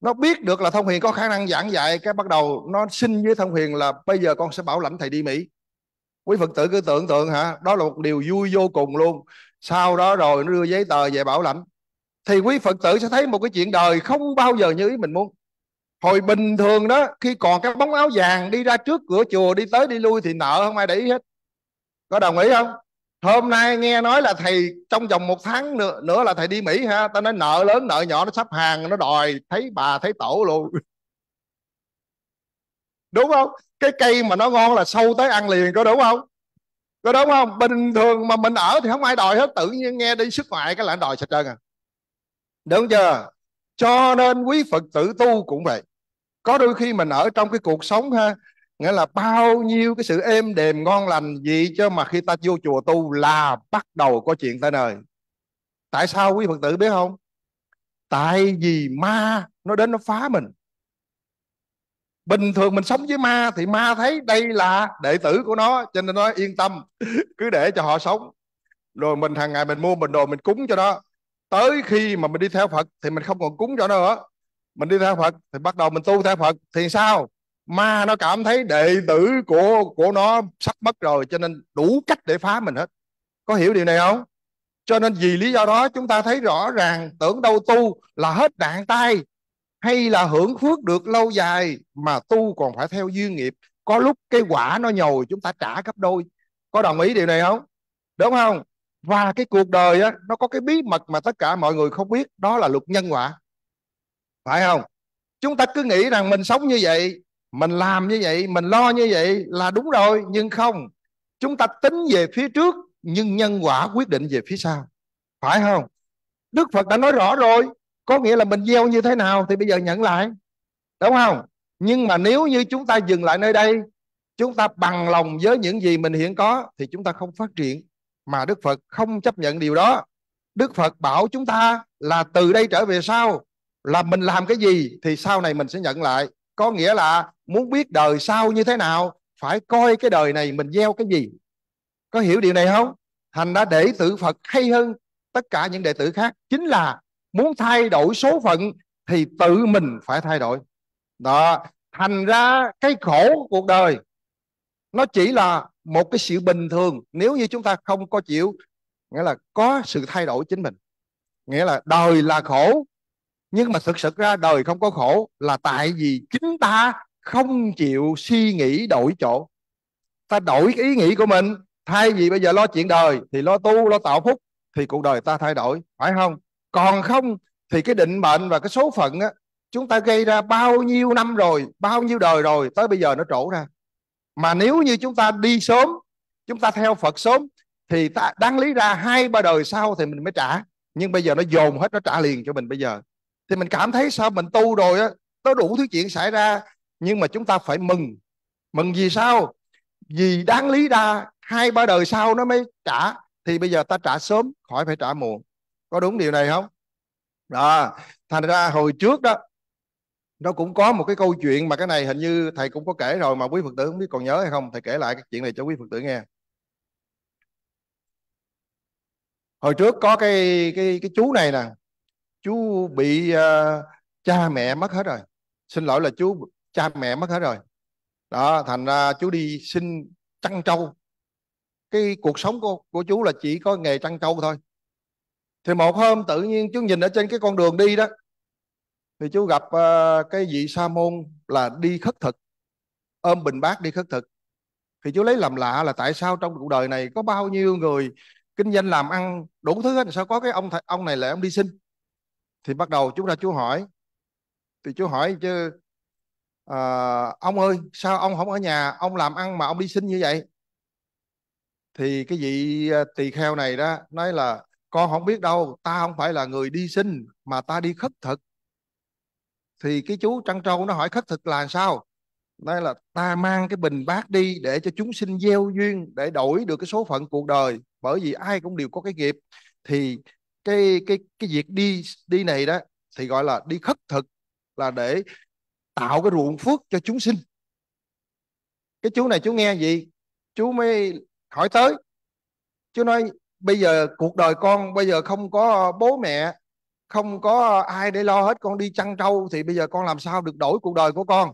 nó biết được là thông huyền có khả năng giảng dạy cái bắt đầu nó xin với thông huyền là bây giờ con sẽ bảo lãnh thầy đi mỹ quý phật tử cứ tưởng tượng hả đó là một điều vui vô cùng luôn sau đó rồi nó đưa giấy tờ về bảo lãnh thì quý phật tử sẽ thấy một cái chuyện đời không bao giờ như ý mình muốn hồi bình thường đó khi còn cái bóng áo vàng đi ra trước cửa chùa đi tới đi lui thì nợ không ai để ý hết có đồng ý không hôm nay nghe nói là thầy trong vòng một tháng nữa, nữa là thầy đi mỹ ha tao nói nợ lớn nợ nhỏ nó sắp hàng nó đòi thấy bà thấy tổ luôn [LAUGHS] đúng không cái cây mà nó ngon là sâu tới ăn liền có đúng không có đúng không bình thường mà mình ở thì không ai đòi hết tự nhiên nghe đi sức ngoại cái là đòi sạch trơn à đúng chưa cho nên quý phật tử tu cũng vậy có đôi khi mình ở trong cái cuộc sống ha nghĩa là bao nhiêu cái sự êm đềm ngon lành gì cho mà khi ta vô chùa tu là bắt đầu có chuyện tới đời tại sao quý phật tử biết không tại vì ma nó đến nó phá mình bình thường mình sống với ma thì ma thấy đây là đệ tử của nó cho nên nó yên tâm cứ để cho họ sống rồi mình hàng ngày mình mua mình đồ mình cúng cho nó tới khi mà mình đi theo phật thì mình không còn cúng cho nó nữa mình đi theo phật thì bắt đầu mình tu theo phật thì sao ma nó cảm thấy đệ tử của của nó sắp mất rồi cho nên đủ cách để phá mình hết có hiểu điều này không cho nên vì lý do đó chúng ta thấy rõ ràng tưởng đâu tu là hết đạn tay hay là hưởng phước được lâu dài mà tu còn phải theo duyên nghiệp có lúc cái quả nó nhồi chúng ta trả gấp đôi có đồng ý điều này không đúng không và cái cuộc đời á, nó có cái bí mật mà tất cả mọi người không biết đó là luật nhân quả phải không chúng ta cứ nghĩ rằng mình sống như vậy mình làm như vậy mình lo như vậy là đúng rồi nhưng không chúng ta tính về phía trước nhưng nhân quả quyết định về phía sau phải không đức phật đã nói rõ rồi có nghĩa là mình gieo như thế nào thì bây giờ nhận lại đúng không nhưng mà nếu như chúng ta dừng lại nơi đây chúng ta bằng lòng với những gì mình hiện có thì chúng ta không phát triển mà đức phật không chấp nhận điều đó đức phật bảo chúng ta là từ đây trở về sau là mình làm cái gì thì sau này mình sẽ nhận lại có nghĩa là muốn biết đời sau như thế nào phải coi cái đời này mình gieo cái gì có hiểu điều này không thành đã để tự phật hay hơn tất cả những đệ tử khác chính là muốn thay đổi số phận thì tự mình phải thay đổi đó thành ra cái khổ của cuộc đời nó chỉ là một cái sự bình thường nếu như chúng ta không có chịu nghĩa là có sự thay đổi chính mình nghĩa là đời là khổ nhưng mà thực sự ra đời không có khổ là tại vì chính ta không chịu suy nghĩ đổi chỗ ta đổi cái ý nghĩ của mình thay vì bây giờ lo chuyện đời thì lo tu lo tạo phúc thì cuộc đời ta thay đổi phải không còn không thì cái định mệnh và cái số phận á chúng ta gây ra bao nhiêu năm rồi bao nhiêu đời rồi tới bây giờ nó trổ ra mà nếu như chúng ta đi sớm chúng ta theo phật sớm thì ta đáng lý ra hai ba đời sau thì mình mới trả nhưng bây giờ nó dồn hết nó trả liền cho mình bây giờ thì mình cảm thấy sao mình tu rồi á nó đủ thứ chuyện xảy ra nhưng mà chúng ta phải mừng mừng vì sao vì đáng lý ra hai ba đời sau nó mới trả thì bây giờ ta trả sớm khỏi phải trả muộn có đúng điều này không đó thành ra hồi trước đó nó cũng có một cái câu chuyện mà cái này hình như thầy cũng có kể rồi mà quý phật tử không biết còn nhớ hay không thầy kể lại cái chuyện này cho quý phật tử nghe hồi trước có cái cái cái chú này nè chú bị uh, cha mẹ mất hết rồi xin lỗi là chú cha mẹ mất hết rồi đó thành ra chú đi xin trăn trâu cái cuộc sống của, của chú là chỉ có nghề trăn trâu thôi thì một hôm tự nhiên chú nhìn ở trên cái con đường đi đó thì chú gặp uh, cái vị sa môn là đi khất thực ôm bình bát đi khất thực thì chú lấy làm lạ là tại sao trong cuộc đời này có bao nhiêu người kinh doanh làm ăn đủ thứ hết sao có cái ông th- ông này lại ông đi xin thì bắt đầu chúng ta chú hỏi thì chú hỏi chứ à, ông ơi sao ông không ở nhà ông làm ăn mà ông đi xin như vậy thì cái vị à, tỳ kheo này đó nói là con không biết đâu ta không phải là người đi xin mà ta đi khất thực thì cái chú trăn trâu nó hỏi khất thực là sao nói là ta mang cái bình bát đi để cho chúng sinh gieo duyên để đổi được cái số phận cuộc đời bởi vì ai cũng đều có cái nghiệp thì cái cái cái việc đi đi này đó thì gọi là đi khất thực là để tạo cái ruộng phước cho chúng sinh cái chú này chú nghe gì chú mới hỏi tới chú nói bây giờ cuộc đời con bây giờ không có bố mẹ không có ai để lo hết con đi chăn trâu thì bây giờ con làm sao được đổi cuộc đời của con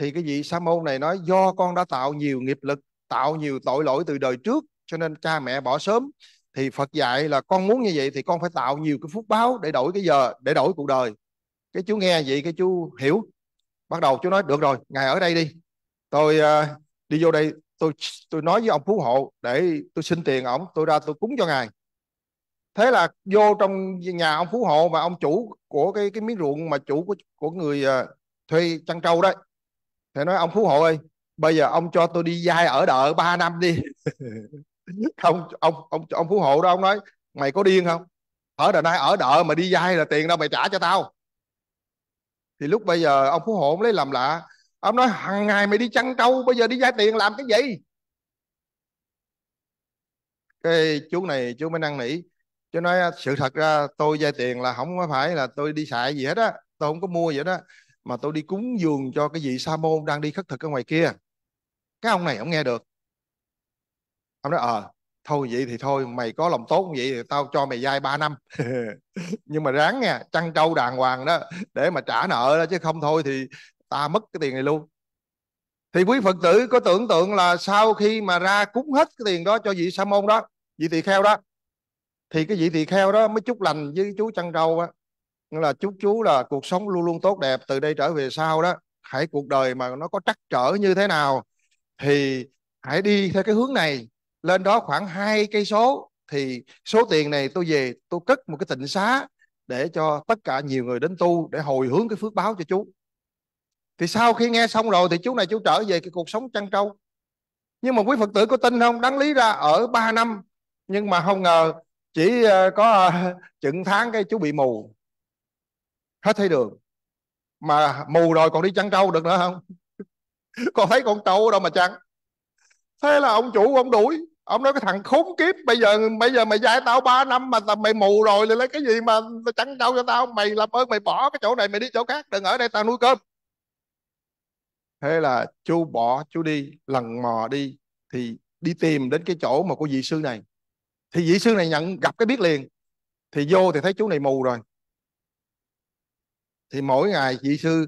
thì cái vị sa môn này nói do con đã tạo nhiều nghiệp lực tạo nhiều tội lỗi từ đời trước cho nên cha mẹ bỏ sớm thì Phật dạy là con muốn như vậy thì con phải tạo nhiều cái phúc báo để đổi cái giờ để đổi cuộc đời cái chú nghe vậy cái chú hiểu bắt đầu chú nói được rồi ngài ở đây đi tôi uh, đi vô đây tôi tôi nói với ông phú hộ để tôi xin tiền ổng tôi ra tôi cúng cho ngài thế là vô trong nhà ông phú hộ và ông chủ của cái cái miếng ruộng mà chủ của của người uh, thuê chăn trâu đấy thì nói ông phú hộ ơi bây giờ ông cho tôi đi dai ở đợi 3 năm đi [LAUGHS] [LAUGHS] không ông ông ông phú hộ đó ông nói mày có điên không ở đời nay ở đợi mà đi vay là tiền đâu mày trả cho tao thì lúc bây giờ ông phú hộ ông lấy làm lạ ông nói hàng ngày mày đi chăn trâu bây giờ đi vay tiền làm cái gì cái chú này chú mới năn nỉ chú nói sự thật ra tôi vay tiền là không phải là tôi đi xài gì hết á tôi không có mua gì hết á mà tôi đi cúng dường cho cái vị sa môn đang đi khất thực ở ngoài kia cái ông này ông nghe được ông nói ờ à, thôi vậy thì thôi mày có lòng tốt như vậy thì tao cho mày dai 3 năm [LAUGHS] nhưng mà ráng nha chăn trâu đàng hoàng đó để mà trả nợ đó chứ không thôi thì ta mất cái tiền này luôn thì quý phật tử có tưởng tượng là sau khi mà ra cúng hết cái tiền đó cho vị sa môn đó vị tỳ kheo đó thì cái vị tỳ kheo đó mới chúc lành với chú chăn trâu á là chúc chú là cuộc sống luôn luôn tốt đẹp từ đây trở về sau đó hãy cuộc đời mà nó có trắc trở như thế nào thì hãy đi theo cái hướng này lên đó khoảng hai cây số thì số tiền này tôi về tôi cất một cái tịnh xá để cho tất cả nhiều người đến tu để hồi hướng cái phước báo cho chú thì sau khi nghe xong rồi thì chú này chú trở về cái cuộc sống chăn trâu nhưng mà quý phật tử có tin không đáng lý ra ở 3 năm nhưng mà không ngờ chỉ ờ, có ờ, [LAUGHS] chừng tháng cái chú bị mù hết thấy đường mà mù rồi còn đi chăn trâu được nữa không [LAUGHS] còn thấy con trâu đâu mà chăn thế là ông chủ ông đuổi ông nói cái thằng khốn kiếp bây giờ bây giờ mày dạy tao 3 năm mà tao mày mù rồi thì lấy cái gì mà chẳng đâu cho tao mày làm ơn mày bỏ cái chỗ này mày đi chỗ khác đừng ở đây tao nuôi cơm thế là chú bỏ chú đi lần mò đi thì đi tìm đến cái chỗ mà của vị sư này thì vị sư này nhận gặp cái biết liền thì vô thì thấy chú này mù rồi thì mỗi ngày vị sư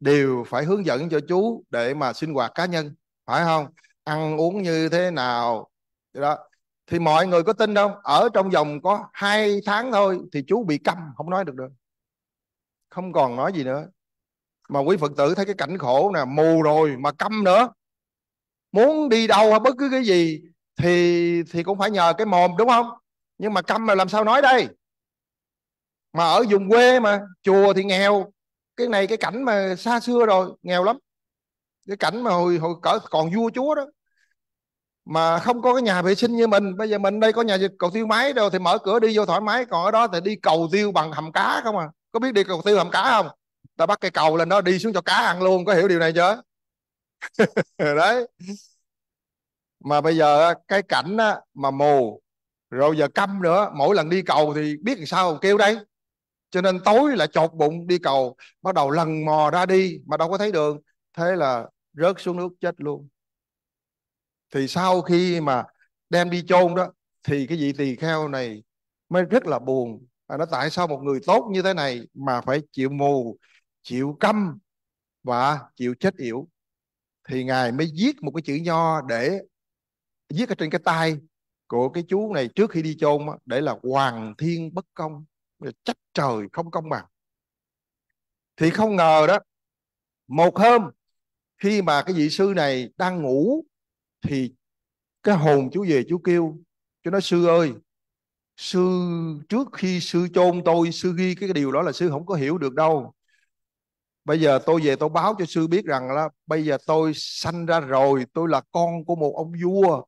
đều phải hướng dẫn cho chú để mà sinh hoạt cá nhân phải không ăn uống như thế nào đó thì mọi người có tin không ở trong vòng có hai tháng thôi thì chú bị câm không nói được được không còn nói gì nữa mà quý phật tử thấy cái cảnh khổ nè mù rồi mà câm nữa muốn đi đâu hay bất cứ cái gì thì thì cũng phải nhờ cái mồm đúng không nhưng mà câm mà làm sao nói đây mà ở vùng quê mà chùa thì nghèo cái này cái cảnh mà xa xưa rồi nghèo lắm cái cảnh mà hồi hồi cỡ còn vua chúa đó mà không có cái nhà vệ sinh như mình bây giờ mình đây có nhà cầu tiêu máy đâu thì mở cửa đi vô thoải mái còn ở đó thì đi cầu tiêu bằng hầm cá không à có biết đi cầu tiêu hầm cá không ta bắt cây cầu lên đó đi xuống cho cá ăn luôn có hiểu điều này chưa [LAUGHS] đấy mà bây giờ cái cảnh mà mù rồi giờ câm nữa mỗi lần đi cầu thì biết làm sao kêu đây cho nên tối là chột bụng đi cầu bắt đầu lần mò ra đi mà đâu có thấy đường thế là rớt xuống nước chết luôn thì sau khi mà đem đi chôn đó thì cái vị tỳ kheo này mới rất là buồn à, nó tại sao một người tốt như thế này mà phải chịu mù chịu câm và chịu chết yểu thì ngài mới viết một cái chữ nho để viết ở trên cái tay của cái chú này trước khi đi chôn để là hoàng thiên bất công trách trời không công bằng thì không ngờ đó một hôm khi mà cái vị sư này đang ngủ thì cái hồn chú về chú kêu cho nó sư ơi sư trước khi sư chôn tôi sư ghi cái điều đó là sư không có hiểu được đâu bây giờ tôi về tôi báo cho sư biết rằng là bây giờ tôi sanh ra rồi tôi là con của một ông vua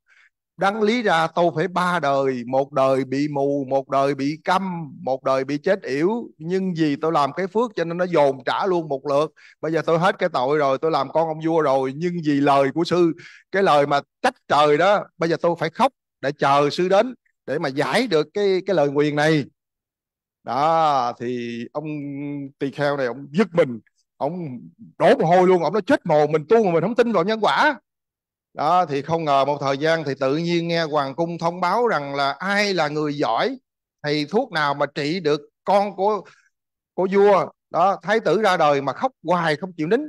đáng lý ra tôi phải ba đời một đời bị mù một đời bị câm một đời bị chết yểu nhưng vì tôi làm cái phước cho nên nó dồn trả luôn một lượt bây giờ tôi hết cái tội rồi tôi làm con ông vua rồi nhưng vì lời của sư cái lời mà trách trời đó bây giờ tôi phải khóc để chờ sư đến để mà giải được cái cái lời nguyền này đó thì ông tỳ kheo này ông dứt mình ông đổ mồ hôi luôn ông nó chết mồ mình tu mà mình không tin vào nhân quả đó thì không ngờ một thời gian thì tự nhiên nghe hoàng cung thông báo rằng là ai là người giỏi thì thuốc nào mà trị được con của của vua đó thái tử ra đời mà khóc hoài không chịu nín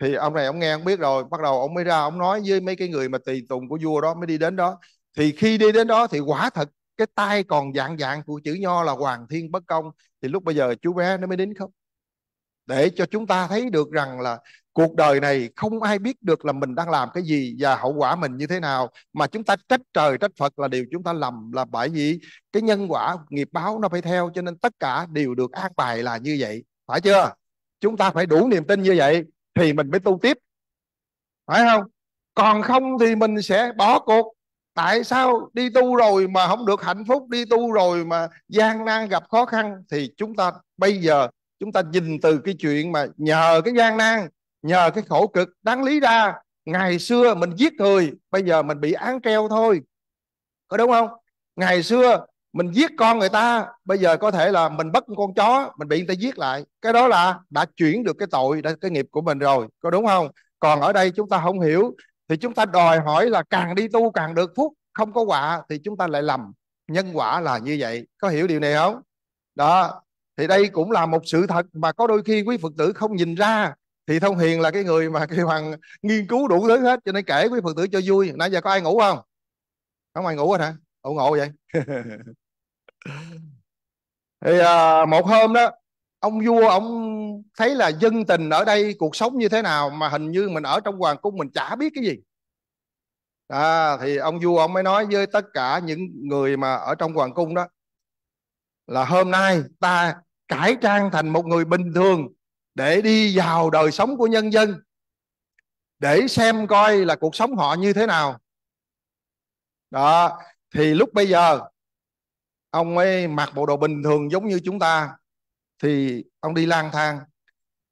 thì ông này ông nghe ông biết rồi bắt đầu ông mới ra ông nói với mấy cái người mà tùy tùng của vua đó mới đi đến đó thì khi đi đến đó thì quả thật cái tay còn dạng dạng của chữ nho là hoàng thiên bất công thì lúc bây giờ chú bé nó mới đến không để cho chúng ta thấy được rằng là cuộc đời này không ai biết được là mình đang làm cái gì và hậu quả mình như thế nào mà chúng ta trách trời trách Phật là điều chúng ta lầm là bởi vì cái nhân quả nghiệp báo nó phải theo cho nên tất cả đều được an bài là như vậy phải chưa chúng ta phải đủ niềm tin như vậy thì mình mới tu tiếp phải không còn không thì mình sẽ bỏ cuộc tại sao đi tu rồi mà không được hạnh phúc đi tu rồi mà gian nan gặp khó khăn thì chúng ta bây giờ chúng ta nhìn từ cái chuyện mà nhờ cái gian nan nhờ cái khổ cực đáng lý ra ngày xưa mình giết người bây giờ mình bị án treo thôi có đúng không ngày xưa mình giết con người ta bây giờ có thể là mình bắt con chó mình bị người ta giết lại cái đó là đã chuyển được cái tội đã cái nghiệp của mình rồi có đúng không còn ở đây chúng ta không hiểu thì chúng ta đòi hỏi là càng đi tu càng được phúc không có quả thì chúng ta lại lầm nhân quả là như vậy có hiểu điều này không đó thì đây cũng là một sự thật mà có đôi khi quý phật tử không nhìn ra thì thông hiền là cái người mà [LAUGHS] cái hoàng nghiên cứu đủ thứ hết cho nên kể quý phật tử cho vui nãy giờ có ai ngủ không không ai ngủ rồi hả ủ ngộ vậy [LAUGHS] thì à, một hôm đó ông vua ông thấy là dân tình ở đây cuộc sống như thế nào mà hình như mình ở trong hoàng cung mình chả biết cái gì à, thì ông vua ông mới nói với tất cả những người mà ở trong hoàng cung đó là hôm nay ta cải trang thành một người bình thường để đi vào đời sống của nhân dân để xem coi là cuộc sống họ như thế nào đó thì lúc bây giờ ông ấy mặc bộ đồ bình thường giống như chúng ta thì ông đi lang thang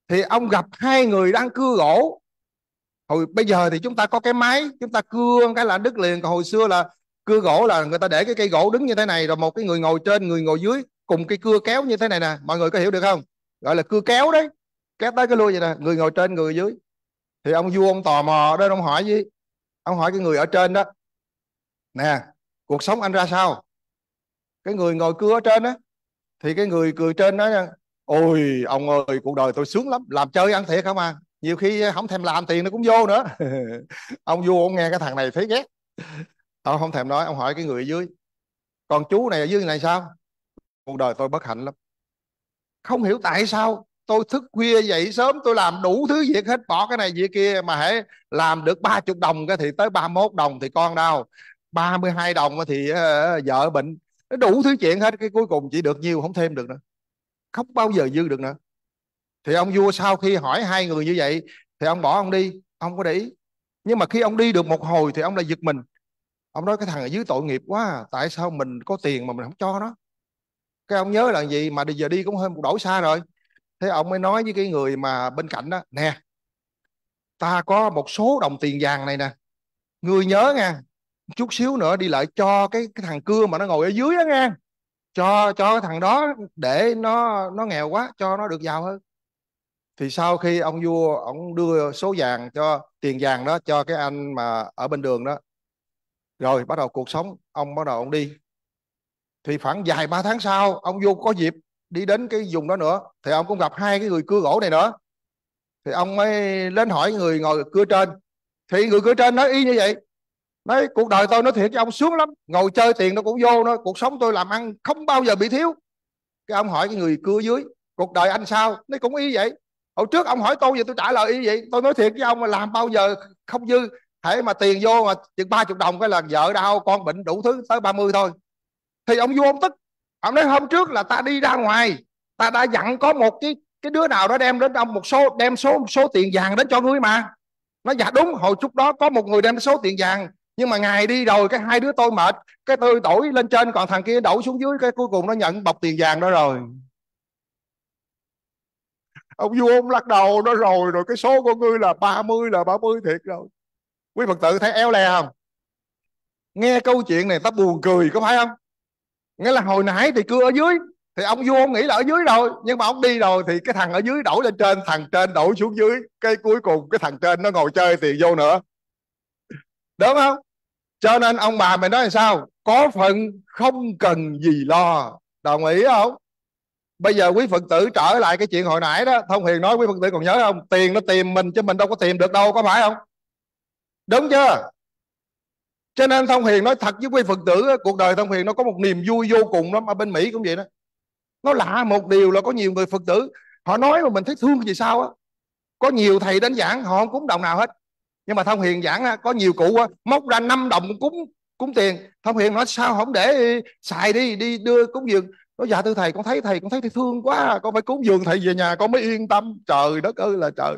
thì ông gặp hai người đang cưa gỗ hồi bây giờ thì chúng ta có cái máy chúng ta cưa cái là đứt liền còn hồi xưa là cưa gỗ là người ta để cái cây gỗ đứng như thế này rồi một cái người ngồi trên người ngồi dưới cùng cái cưa kéo như thế này nè mọi người có hiểu được không gọi là cưa kéo đấy cái tới cái lui vậy nè người ngồi trên người dưới thì ông vua ông tò mò đó ông hỏi gì ông hỏi cái người ở trên đó nè cuộc sống anh ra sao cái người ngồi cưa ở trên đó thì cái người cười trên nói ôi ông ơi cuộc đời tôi sướng lắm làm chơi ăn thiệt không à nhiều khi không thèm làm tiền nó cũng vô nữa [LAUGHS] ông vua ông nghe cái thằng này thấy ghét ông không thèm nói ông hỏi cái người ở dưới còn chú này ở dưới này sao cuộc đời tôi bất hạnh lắm không hiểu tại sao tôi thức khuya dậy sớm tôi làm đủ thứ việc hết bỏ cái này việc kia mà hãy làm được ba chục đồng cái thì tới 31 đồng thì con đau 32 đồng thì ờ, ờ, vợ bệnh đủ thứ chuyện hết cái cuối cùng chỉ được nhiều không thêm được nữa không bao giờ dư được nữa thì ông vua sau khi hỏi hai người như vậy thì ông bỏ ông đi ông có để ý nhưng mà khi ông đi được một hồi thì ông lại giật mình ông nói cái thằng ở dưới tội nghiệp quá à, tại sao mình có tiền mà mình không cho nó cái ông nhớ là gì mà giờ đi cũng hơi một đổi xa rồi thế ông mới nói với cái người mà bên cạnh đó nè ta có một số đồng tiền vàng này nè người nhớ nha chút xíu nữa đi lại cho cái, cái thằng cưa mà nó ngồi ở dưới đó nha cho cho cái thằng đó để nó nó nghèo quá cho nó được giàu hơn thì sau khi ông vua ông đưa số vàng cho tiền vàng đó cho cái anh mà ở bên đường đó rồi bắt đầu cuộc sống ông bắt đầu ông đi thì khoảng vài ba tháng sau ông vua có dịp đi đến cái vùng đó nữa thì ông cũng gặp hai cái người cưa gỗ này nữa thì ông mới lên hỏi người ngồi cưa trên thì người cưa trên nói y như vậy nói cuộc đời tôi nói thiệt cho ông sướng lắm ngồi chơi tiền nó cũng vô nó cuộc sống tôi làm ăn không bao giờ bị thiếu cái ông hỏi cái người cưa dưới cuộc đời anh sao nó cũng y vậy hồi trước ông hỏi tôi vậy tôi trả lời y vậy tôi nói thiệt với ông mà làm bao giờ không dư thể mà tiền vô mà chừng ba chục đồng cái là vợ đau con bệnh đủ thứ tới 30 thôi thì ông vô ông tức ông nói hôm trước là ta đi ra ngoài ta đã dặn có một cái cái đứa nào đó đem đến ông một số đem số một số tiền vàng đến cho ngươi mà nó dạ đúng hồi chút đó có một người đem số tiền vàng nhưng mà ngày đi rồi cái hai đứa tôi mệt cái tôi đổi lên trên còn thằng kia đổ xuống dưới cái cuối cùng nó nhận bọc tiền vàng đó rồi ông vua ông lắc đầu nó rồi rồi cái số của ngươi là 30 là 30 thiệt rồi quý phật tử thấy eo le không nghe câu chuyện này ta buồn cười có phải không nghĩa là hồi nãy thì cưa ở dưới thì ông vua ông nghĩ là ở dưới rồi nhưng mà ông đi rồi thì cái thằng ở dưới đổ lên trên thằng trên đổ xuống dưới cái cuối cùng cái thằng trên nó ngồi chơi tiền vô nữa đúng không cho nên ông bà mày nói là sao có phần không cần gì lo đồng ý không bây giờ quý phật tử trở lại cái chuyện hồi nãy đó thông hiền nói quý phật tử còn nhớ không tiền nó tìm mình chứ mình đâu có tìm được đâu có phải không đúng chưa cho nên thông hiền nói thật với quý phật tử cuộc đời thông hiền nó có một niềm vui vô cùng lắm ở bên mỹ cũng vậy đó nó lạ một điều là có nhiều người phật tử họ nói mà mình thấy thương gì sao á có nhiều thầy đến giảng họ cũng đồng nào hết nhưng mà thông hiền giảng có nhiều cụ á móc ra 5 đồng cúng cúng tiền thông hiền nói sao không để xài đi đi đưa cúng dường nói dạ thưa thầy con thấy thầy con thấy thầy thương quá con phải cúng dường thầy về nhà con mới yên tâm trời đất ơi là trời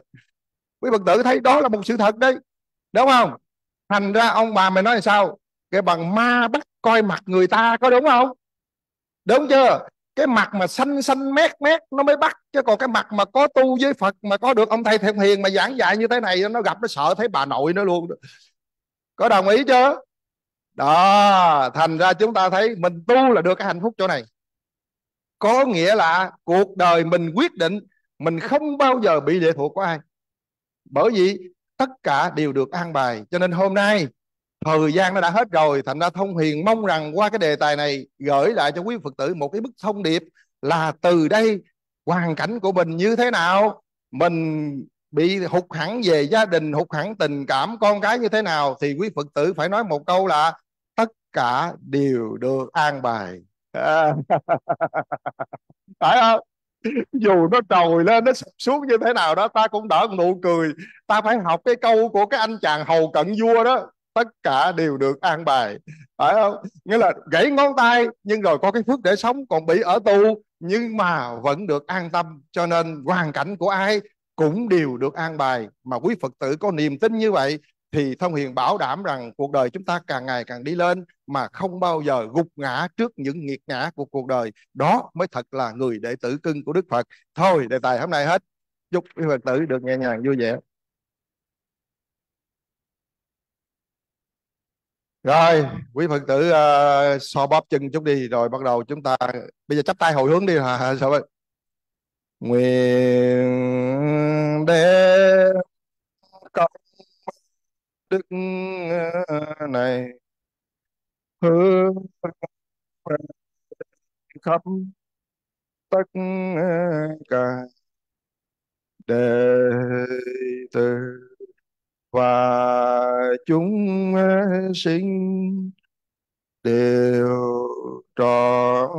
quý phật tử thấy đó là một sự thật đấy đúng không thành ra ông bà mày nói là sao cái bằng ma bắt coi mặt người ta có đúng không đúng chưa cái mặt mà xanh xanh mét mét nó mới bắt chứ còn cái mặt mà có tu với phật mà có được ông thầy thiện hiền mà giảng dạy như thế này nó gặp nó sợ thấy bà nội nó luôn có đồng ý chưa đó thành ra chúng ta thấy mình tu là được cái hạnh phúc chỗ này có nghĩa là cuộc đời mình quyết định mình không bao giờ bị lệ thuộc của ai bởi vì tất cả đều được an bài cho nên hôm nay thời gian nó đã hết rồi thành ra thông hiền mong rằng qua cái đề tài này gửi lại cho quý phật tử một cái bức thông điệp là từ đây hoàn cảnh của mình như thế nào mình bị hụt hẳn về gia đình hụt hẳn tình cảm con cái như thế nào thì quý phật tử phải nói một câu là tất cả đều được an bài à, [LAUGHS] phải không dù nó trồi lên nó sụp xuống như thế nào đó ta cũng đỡ nụ cười ta phải học cái câu của cái anh chàng hầu cận vua đó tất cả đều được an bài phải không nghĩa là gãy ngón tay nhưng rồi có cái phước để sống còn bị ở tù nhưng mà vẫn được an tâm cho nên hoàn cảnh của ai cũng đều được an bài mà quý phật tử có niềm tin như vậy thì Thông Hiền bảo đảm rằng cuộc đời chúng ta càng ngày càng đi lên mà không bao giờ gục ngã trước những nghiệt ngã của cuộc đời. Đó mới thật là người đệ tử cưng của Đức Phật. Thôi đề tài hôm nay hết. Chúc quý Phật tử được nhẹ nhàng vui vẻ. Rồi, quý Phật tử uh, so bóp chân chút đi rồi bắt đầu chúng ta bây giờ chắp tay hồi hướng đi hả sao vậy? Nguyện đêm công đức này hư khắp tất cả đệ tử và chúng sinh đều trọn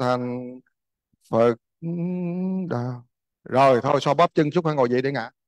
thành Phật đạo. Rồi thôi sau bắp chân chút hãy ngồi dậy để ngã.